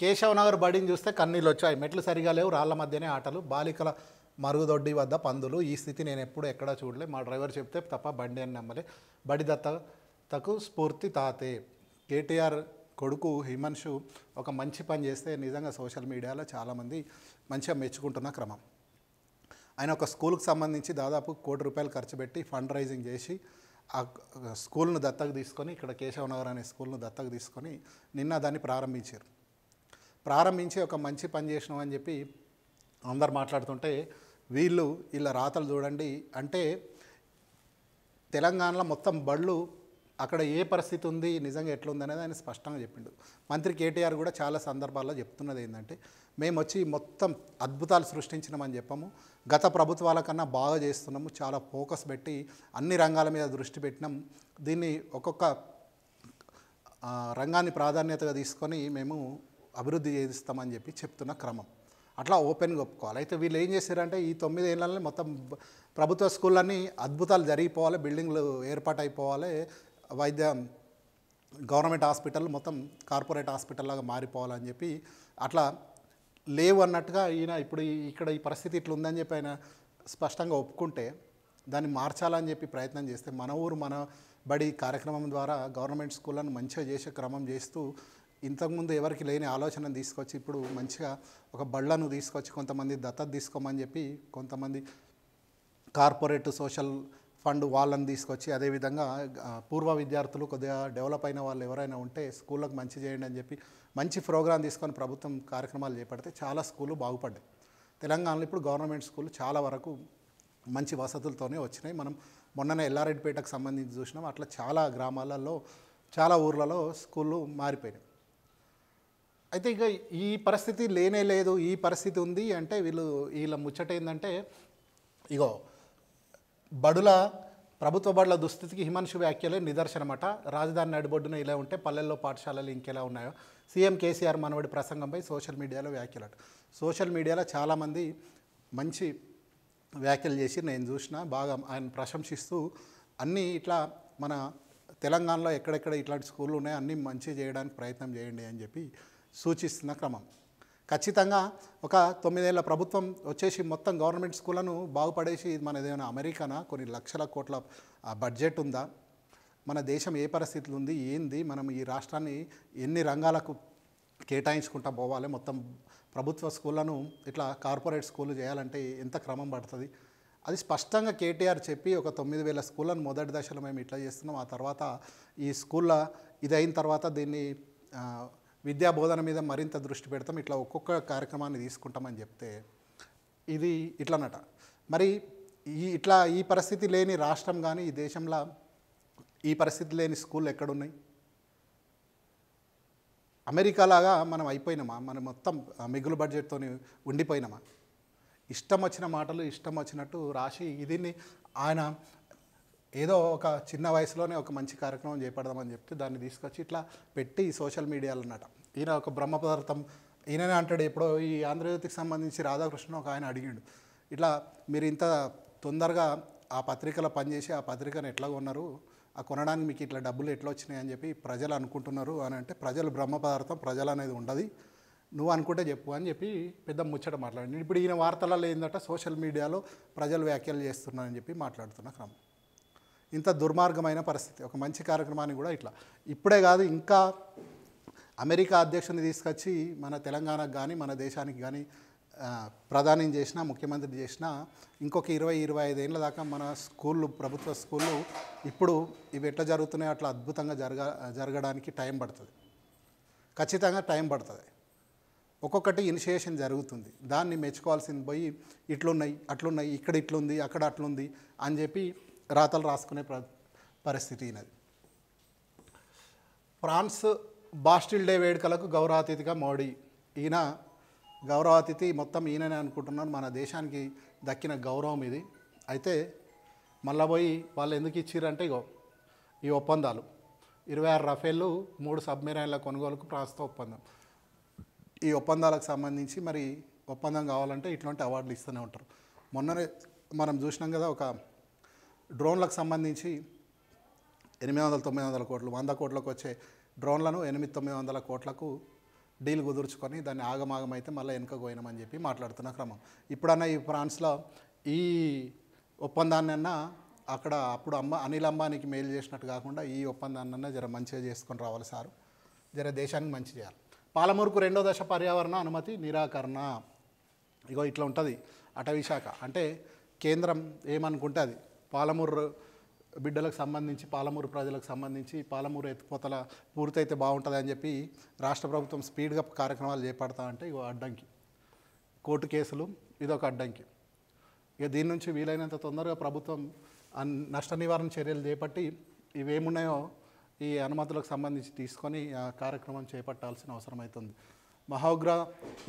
[SPEAKER 1] కేశవనగర్ బడిని చూస్తే కన్నీళ్ళు వచ్చాయి మెట్లు సరిగా లేవు రాళ్ల మధ్యనే ఆటలు బాలికల మరుగుదొడ్డి వద్ద పందులు ఈ స్థితి నేను ఎప్పుడు ఎక్కడా చూడలే మా డ్రైవర్ చెప్తే తప్ప బండి అని నమ్మలే బడి దత్తకు స్ఫూర్తి తాతే కేటీఆర్ కొడుకు హిమన్షు ఒక మంచి పని చేస్తే నిజంగా సోషల్ మీడియాలో చాలామంది మంచిగా మెచ్చుకుంటున్న క్రమం ఆయన ఒక స్కూల్కి సంబంధించి దాదాపు కోటి రూపాయలు ఖర్చు పెట్టి ఫండ్ రైజింగ్ చేసి ఆ స్కూల్ను దత్తకు తీసుకొని ఇక్కడ కేశవనగర్ అనే స్కూల్ను దత్తకు తీసుకొని నిన్న దాన్ని ప్రారంభించారు ప్రారంభించి ఒక మంచి పని చేసినాం అని చెప్పి అందరు మాట్లాడుతుంటే వీళ్ళు ఇలా రాతలు చూడండి అంటే తెలంగాణలో మొత్తం బళ్ళు అక్కడ ఏ పరిస్థితి ఉంది నిజంగా ఎట్లుంది అనేది ఆయన స్పష్టంగా చెప్పిండు మంత్రి కేటీఆర్ కూడా చాలా సందర్భాల్లో చెప్తున్నది ఏంటంటే మేము వచ్చి మొత్తం అద్భుతాలు సృష్టించినామని చెప్పాము గత ప్రభుత్వాల కన్నా బాగా చేస్తున్నాము చాలా ఫోకస్ పెట్టి అన్ని రంగాల మీద దృష్టి పెట్టినాం దీన్ని ఒక్కొక్క రంగాన్ని ప్రాధాన్యతగా తీసుకొని మేము అభివృద్ధి చేస్తామని చెప్పి చెప్తున్న క్రమం అట్లా ఓపెన్గా ఒప్పుకోవాలి అయితే వీళ్ళు ఏం చేశారంటే ఈ తొమ్మిది ఏళ్ళని మొత్తం ప్రభుత్వ స్కూళ్ళన్నీ అద్భుతాలు జరిగిపోవాలి బిల్డింగ్లు ఏర్పాటు అయిపోవాలి వైద్య గవర్నమెంట్ హాస్పిటల్ మొత్తం కార్పొరేట్ హాస్పిటల్ లాగా మారిపోవాలని చెప్పి అట్లా లేవు అన్నట్టుగా ఈయన ఇప్పుడు ఇక్కడ ఈ పరిస్థితి ఇట్లా ఉందని చెప్పి ఆయన స్పష్టంగా ఒప్పుకుంటే దాన్ని మార్చాలని చెప్పి ప్రయత్నం చేస్తే మన ఊరు మన బడి కార్యక్రమం ద్వారా గవర్నమెంట్ స్కూళ్ళను మంచిగా చేసే క్రమం చేస్తూ ఇంతకుముందు ఎవరికి లేని ఆలోచన తీసుకొచ్చి ఇప్పుడు మంచిగా ఒక బళ్ళను తీసుకొచ్చి కొంతమంది దత్తత తీసుకోమని చెప్పి కొంతమంది కార్పొరేట్ సోషల్ ఫండ్ వాళ్ళని తీసుకొచ్చి అదేవిధంగా పూర్వ విద్యార్థులు కొద్దిగా డెవలప్ అయిన వాళ్ళు ఎవరైనా ఉంటే స్కూళ్ళకు మంచి చేయండి అని చెప్పి మంచి ప్రోగ్రాం తీసుకొని ప్రభుత్వం కార్యక్రమాలు చేపడితే చాలా స్కూళ్ళు బాగుపడ్డాయి తెలంగాణలో ఇప్పుడు గవర్నమెంట్ స్కూల్ చాలా వరకు మంచి వసతులతోనే వచ్చినాయి మనం మొన్ననే ఎల్లారెడ్డిపేటకు సంబంధించి చూసినాం అట్లా చాలా గ్రామాలలో చాలా ఊర్లలో స్కూళ్ళు మారిపోయినాయి అయితే ఇక ఈ పరిస్థితి లేనే లేదు ఈ పరిస్థితి ఉంది అంటే వీళ్ళు వీళ్ళ ముచ్చట ఏంటంటే ఇగో బడుల ప్రభుత్వ బడుల దుస్థితికి హిమాన్షు వ్యాఖ్యలే నిదర్శనమట రాజధాని నడిబొడ్డున ఇలా ఉంటే పల్లెల్లో పాఠశాలలు ఇంకెలా ఉన్నాయో సీఎం కేసీఆర్ మనవడి ప్రసంగంపై సోషల్ మీడియాలో వ్యాఖ్యలట సోషల్ మీడియాలో చాలామంది మంచి వ్యాఖ్యలు చేసి నేను చూసిన బాగా ఆయన ప్రశంసిస్తూ అన్నీ ఇట్లా మన తెలంగాణలో ఎక్కడెక్కడ ఇట్లాంటి స్కూళ్ళు ఉన్నాయో అన్నీ మంచి చేయడానికి ప్రయత్నం చేయండి అని చెప్పి సూచిస్తున్న క్రమం ఖచ్చితంగా ఒక తొమ్మిదేళ్ల ప్రభుత్వం వచ్చేసి మొత్తం గవర్నమెంట్ స్కూళ్ళను బాగుపడేసి మన ఏదైనా అమెరికానా కొన్ని లక్షల కోట్ల బడ్జెట్ ఉందా మన దేశం ఏ పరిస్థితులు ఉంది ఏంది మనం ఈ రాష్ట్రాన్ని ఎన్ని రంగాలకు కేటాయించుకుంటా పోవాలి మొత్తం ప్రభుత్వ స్కూళ్ళను ఇట్లా కార్పొరేట్ స్కూళ్ళు చేయాలంటే ఎంత క్రమం పడుతుంది అది స్పష్టంగా కేటీఆర్ చెప్పి ఒక తొమ్మిది వేల స్కూళ్ళను మొదటి దశలో మేము ఇట్లా చేస్తున్నాం ఆ తర్వాత ఈ స్కూళ్ళ ఇది అయిన తర్వాత దీన్ని విద్యా బోధన మీద మరింత దృష్టి పెడతాం ఇట్లా ఒక్కొక్క కార్యక్రమాన్ని తీసుకుంటామని చెప్తే ఇది ఇట్లనట మరి ఈ ఇట్లా ఈ పరిస్థితి లేని రాష్ట్రం కానీ ఈ దేశంలో ఈ పరిస్థితి లేని స్కూల్ ఎక్కడున్నాయి అమెరికాలాగా మనం అయిపోయినామా మనం మొత్తం మిగులు బడ్జెట్తో ఉండిపోయినామా ఇష్టం వచ్చిన మాటలు ఇష్టం వచ్చినట్టు రాసి దీన్ని ఆయన ఏదో ఒక చిన్న వయసులోనే ఒక మంచి కార్యక్రమం చేపడదామని చెప్తే దాన్ని తీసుకొచ్చి ఇట్లా పెట్టి సోషల్ మీడియాలో అన్నట ఈయన ఒక బ్రహ్మ పదార్థం ఈయననే అంటాడు ఎప్పుడో ఈ ఆంధ్రజ్యోతికి సంబంధించి రాధాకృష్ణ ఒక ఆయన అడిగిండు ఇట్లా మీరు ఇంత తొందరగా ఆ పత్రికలో పనిచేసి ఆ పత్రికను ఎట్లా కొన్నారు ఆ కొనడానికి మీకు ఇట్లా డబ్బులు ఎట్లా వచ్చినాయి అని చెప్పి ప్రజలు అనుకుంటున్నారు అని అంటే ప్రజలు బ్రహ్మ పదార్థం ప్రజలు అనేది ఉండదు నువ్వు అనుకుంటే చెప్పు అని చెప్పి పెద్ద ముచ్చట మాట్లాడి ఇప్పుడు ఈయన వార్తలలో ఏంటంటే సోషల్ మీడియాలో ప్రజలు వ్యాఖ్యలు చేస్తున్నారని చెప్పి మాట్లాడుతున్న క్రమం ఇంత దుర్మార్గమైన పరిస్థితి ఒక మంచి కార్యక్రమాన్ని కూడా ఇట్లా ఇప్పుడే కాదు ఇంకా అమెరికా అధ్యక్షుని తీసుకొచ్చి మన తెలంగాణకు కానీ మన దేశానికి కానీ ప్రధాని చేసిన ముఖ్యమంత్రి చేసిన ఇంకొక ఇరవై ఇరవై ఐదేళ్ళ దాకా మన స్కూళ్ళు ప్రభుత్వ స్కూళ్ళు ఇప్పుడు ఇవి ఎట్లా జరుగుతున్నాయో అట్లా అద్భుతంగా జరగ జరగడానికి టైం పడుతుంది ఖచ్చితంగా టైం పడుతుంది ఒక్కొక్కటి ఇనిషియేషన్ జరుగుతుంది దాన్ని మెచ్చుకోవాల్సింది పోయి ఇట్లున్నాయి అట్లున్నాయి ఇక్కడ ఇట్లుంది అక్కడ అట్లుంది అని చెప్పి రాతలు రాసుకునే పరిస్థితి ఈయనది ఫ్రాన్స్ బాస్టిల్ డే వేడుకలకు గౌరవాతిథిగా మోడీ ఈయన గౌరవాతిథి మొత్తం ఈయననే అనుకుంటున్నాను మన దేశానికి దక్కిన గౌరవం ఇది అయితే మళ్ళా పోయి వాళ్ళు ఎందుకు ఇచ్చిరంటే ఇగో ఈ ఒప్పందాలు ఇరవై ఆరు రఫేళ్ళు మూడు సబ్మెరైన్ల కొనుగోలుకు ప్రాస్త ఒప్పందం ఈ ఒప్పందాలకు సంబంధించి మరి ఒప్పందం కావాలంటే ఇట్లాంటి అవార్డులు ఇస్తూనే ఉంటారు మొన్ననే మనం చూసినాం కదా ఒక డ్రోన్లకు సంబంధించి ఎనిమిది వందల తొమ్మిది వందల కోట్లు వంద కోట్లకు వచ్చే డ్రోన్లను ఎనిమిది తొమ్మిది వందల కోట్లకు డీల్ కుదుర్చుకొని దాన్ని ఆగమాగం అయితే మళ్ళీ వెనుకపోయినామని చెప్పి మాట్లాడుతున్న క్రమం ఇప్పుడన్నా ఈ ఫ్రాన్స్లో ఈ ఒప్పందాన్నన్నా అక్కడ అప్పుడు అమ్మ అనిల్ అంబానీకి మెయిల్ చేసినట్టు కాకుండా ఈ ఒప్పందాన్నన్నా జర మంచిగా చేసుకొని రావాలి సారు జర దేశానికి మంచి చేయాలి పాలమూరుకు రెండో దశ పర్యావరణ అనుమతి నిరాకరణ ఇగో ఇట్లా ఉంటుంది అటవీశాఖ అంటే కేంద్రం ఏమనుకుంటే అది పాలమూరు బిడ్డలకు సంబంధించి పాలమూరు ప్రజలకు సంబంధించి పాలమూరు ఎత్తిపోతల పూర్తయితే బాగుంటుంది అని చెప్పి రాష్ట్ర ప్రభుత్వం స్పీడ్గా కార్యక్రమాలు చేపడతా అంటే ఇగో అడ్డంకి కోర్టు కేసులు ఇదొక అడ్డంకి ఇక దీని నుంచి వీలైనంత తొందరగా ప్రభుత్వం నష్ట నివారణ చర్యలు చేపట్టి ఇవేమున్నాయో ఈ అనుమతులకు సంబంధించి తీసుకొని ఆ కార్యక్రమం చేపట్టాల్సిన అవసరం అవుతుంది మహోగ్ర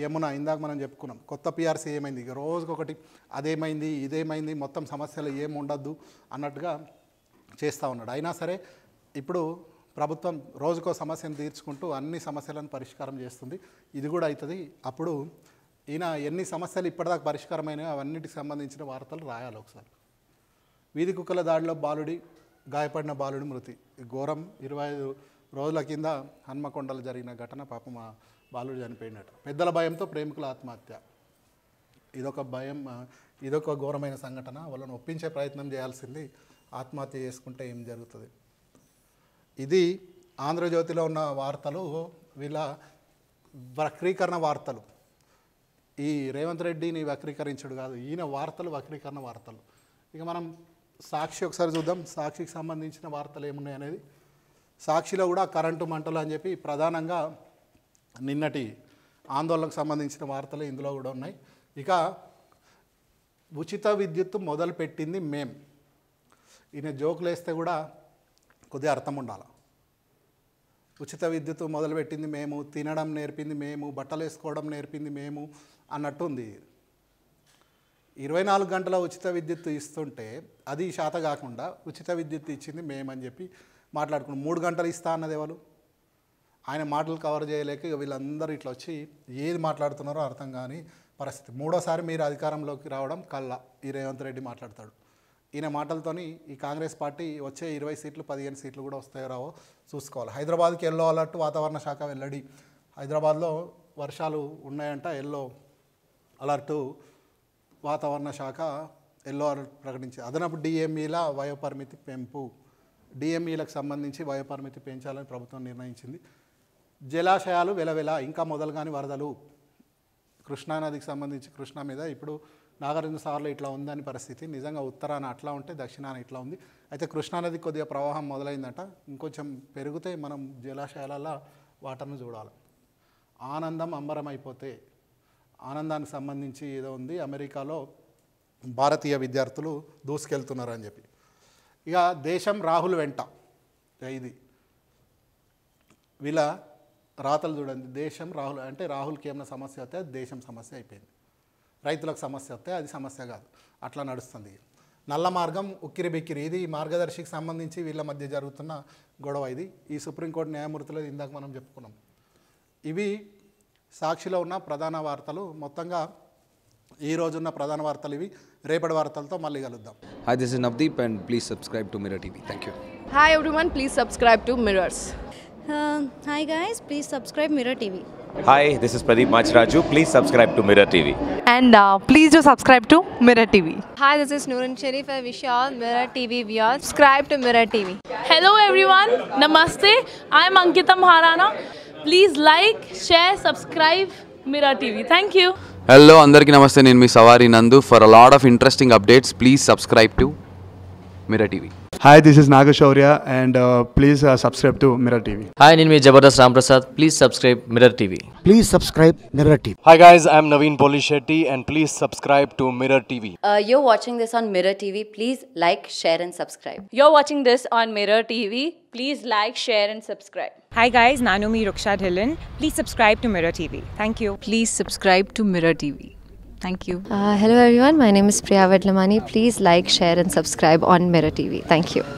[SPEAKER 1] యమున ఇందాక మనం చెప్పుకున్నాం కొత్త పిఆర్సీ ఏమైంది రోజుకొకటి అదేమైంది ఇదేమైంది మొత్తం సమస్యలు ఏమి ఉండద్దు అన్నట్టుగా చేస్తూ ఉన్నాడు అయినా సరే ఇప్పుడు ప్రభుత్వం రోజుకో సమస్యను తీర్చుకుంటూ అన్ని సమస్యలను పరిష్కారం చేస్తుంది ఇది కూడా అవుతుంది అప్పుడు ఈయన ఎన్ని సమస్యలు ఇప్పటిదాకా పరిష్కారమైన అవన్నిటికి సంబంధించిన వార్తలు రాయాలి ఒకసారి వీధి కుక్కల దాడిలో బాలుడి గాయపడిన బాలుడి మృతి ఘోరం ఇరవై ఐదు రోజుల కింద హన్మకొండలు జరిగిన ఘటన పాపం బాలుడు చనిపోయినట్టు పెద్దల భయంతో ప్రేమికుల ఆత్మహత్య ఇదొక భయం ఇదొక ఘోరమైన సంఘటన వాళ్ళని ఒప్పించే ప్రయత్నం చేయాల్సింది ఆత్మహత్య చేసుకుంటే ఏం జరుగుతుంది ఇది ఆంధ్రజ్యోతిలో ఉన్న వార్తలు వీళ్ళ వక్రీకరణ వార్తలు ఈ రేవంత్ రెడ్డిని వక్రీకరించడు కాదు ఈయన వార్తలు వక్రీకరణ వార్తలు ఇక మనం సాక్షి ఒకసారి చూద్దాం సాక్షికి సంబంధించిన వార్తలు ఏమున్నాయనేది అనేది సాక్షిలో కూడా కరెంటు మంటలు అని చెప్పి ప్రధానంగా నిన్నటి ఆందోళనకు సంబంధించిన వార్తలు ఇందులో కూడా ఉన్నాయి ఇక ఉచిత విద్యుత్ మొదలుపెట్టింది మేం ఈయన జోకులు వేస్తే కూడా కొద్దిగా అర్థం ఉండాలి ఉచిత విద్యుత్ మొదలుపెట్టింది మేము తినడం నేర్పింది మేము బట్టలు వేసుకోవడం నేర్పింది మేము అన్నట్టుంది ఇరవై నాలుగు గంటల ఉచిత విద్యుత్ ఇస్తుంటే అది శాత కాకుండా ఉచిత విద్యుత్ ఇచ్చింది మేమని చెప్పి మాట్లాడుకున్నాం మూడు గంటలు ఇస్తా అన్నది ఎవరు ఆయన మాటలు కవర్ చేయలేక వీళ్ళందరూ ఇట్లా వచ్చి ఏది మాట్లాడుతున్నారో అర్థం కాని పరిస్థితి మూడోసారి మీరు అధికారంలోకి రావడం కల్లా ఈ రేవంత్ రెడ్డి మాట్లాడతాడు ఈయన మాటలతోని ఈ కాంగ్రెస్ పార్టీ వచ్చే ఇరవై సీట్లు పదిహేను సీట్లు కూడా వస్తాయో రావో చూసుకోవాలి హైదరాబాద్కి ఎల్లో అలర్ట్ వాతావరణ శాఖ వెల్లడి హైదరాబాద్లో వర్షాలు ఉన్నాయంట ఎల్లో అలర్టు వాతావరణ శాఖ ఎల్లో అలర్ట్ ప్రకటించింది అదనపు డిఎంఈల e వయోపరిమితి పెంపు డిఎంఈలకు e సంబంధించి వయోపరిమితి పెంచాలని ప్రభుత్వం నిర్ణయించింది జలాశయాలు వెలవెల ఇంకా మొదలుగాని వరదలు కృష్ణానదికి సంబంధించి కృష్ణ మీద ఇప్పుడు నాగార్జున సార్లు ఇట్లా ఉందని పరిస్థితి నిజంగా ఉత్తరాన అట్లా ఉంటే దక్షిణాన ఇట్లా ఉంది అయితే కృష్ణానది కొద్దిగా ప్రవాహం మొదలైందట ఇంకొంచెం పెరిగితే మనం జలాశయాలలో వాటర్ను చూడాలి ఆనందం అంబరం అయిపోతే ఆనందానికి సంబంధించి ఏదో ఉంది అమెరికాలో భారతీయ విద్యార్థులు దూసుకెళ్తున్నారు అని చెప్పి ఇక దేశం రాహుల్ వెంట ఇది వీళ్ళ రాతలు చూడండి దేశం రాహుల్ అంటే రాహుల్కి ఏమైనా సమస్య వస్తే అది దేశం సమస్య అయిపోయింది రైతులకు సమస్య వస్తే అది సమస్య కాదు అట్లా నడుస్తుంది నల్ల మార్గం ఉక్కిరి బిక్కిరి ఇది మార్గదర్శికి సంబంధించి వీళ్ళ మధ్య జరుగుతున్న గొడవ ఇది ఈ సుప్రీంకోర్టు న్యాయమూర్తులు ఇందాక మనం చెప్పుకున్నాం ఇవి సాక్షిలో ఉన్న ప్రధాన వార్తలు మొత్తంగా ఈ రోజున్న ప్రధాన వార్తలు ఇవి రేపటి వార్తలతో మళ్ళీ కలుద్దాం hi this is Navdeep and please subscribe to Mirror TV thank you hi everyone please subscribe to Mirrors hi guys please subscribe Mirror TV hi this is Pradeep Machiraju please subscribe to Mirror TV and please do subscribe to Mirror TV hi this is Nooran Sharif I wish all Mirror TV we are subscribe to Mirror TV hello everyone namaste I am Ankita Maharana please like share subscribe Mirror TV thank you hello అందరికీ నమస్తే నేను మీ Savari Nandu for a load of interesting updates please subscribe to Mirror TV Hi, this is Nagashaurya and uh, please uh, subscribe to Mirror TV. Hi, name is Jabardast Ram Please subscribe Mirror TV. Please subscribe Mirror TV. Hi guys, I'm Naveen Polishetty and please subscribe to Mirror TV. Uh, you're watching this on Mirror TV. Please like, share and subscribe. You're watching this on Mirror TV. Please like, share and subscribe. Hi guys, Nanumi Ruksha Dhillon. Please subscribe to Mirror TV. Thank you. Please subscribe to Mirror TV. Thank you. Uh, hello everyone, my name is Priya Vadlamani. Please like, share and subscribe on Mirror TV. Thank you.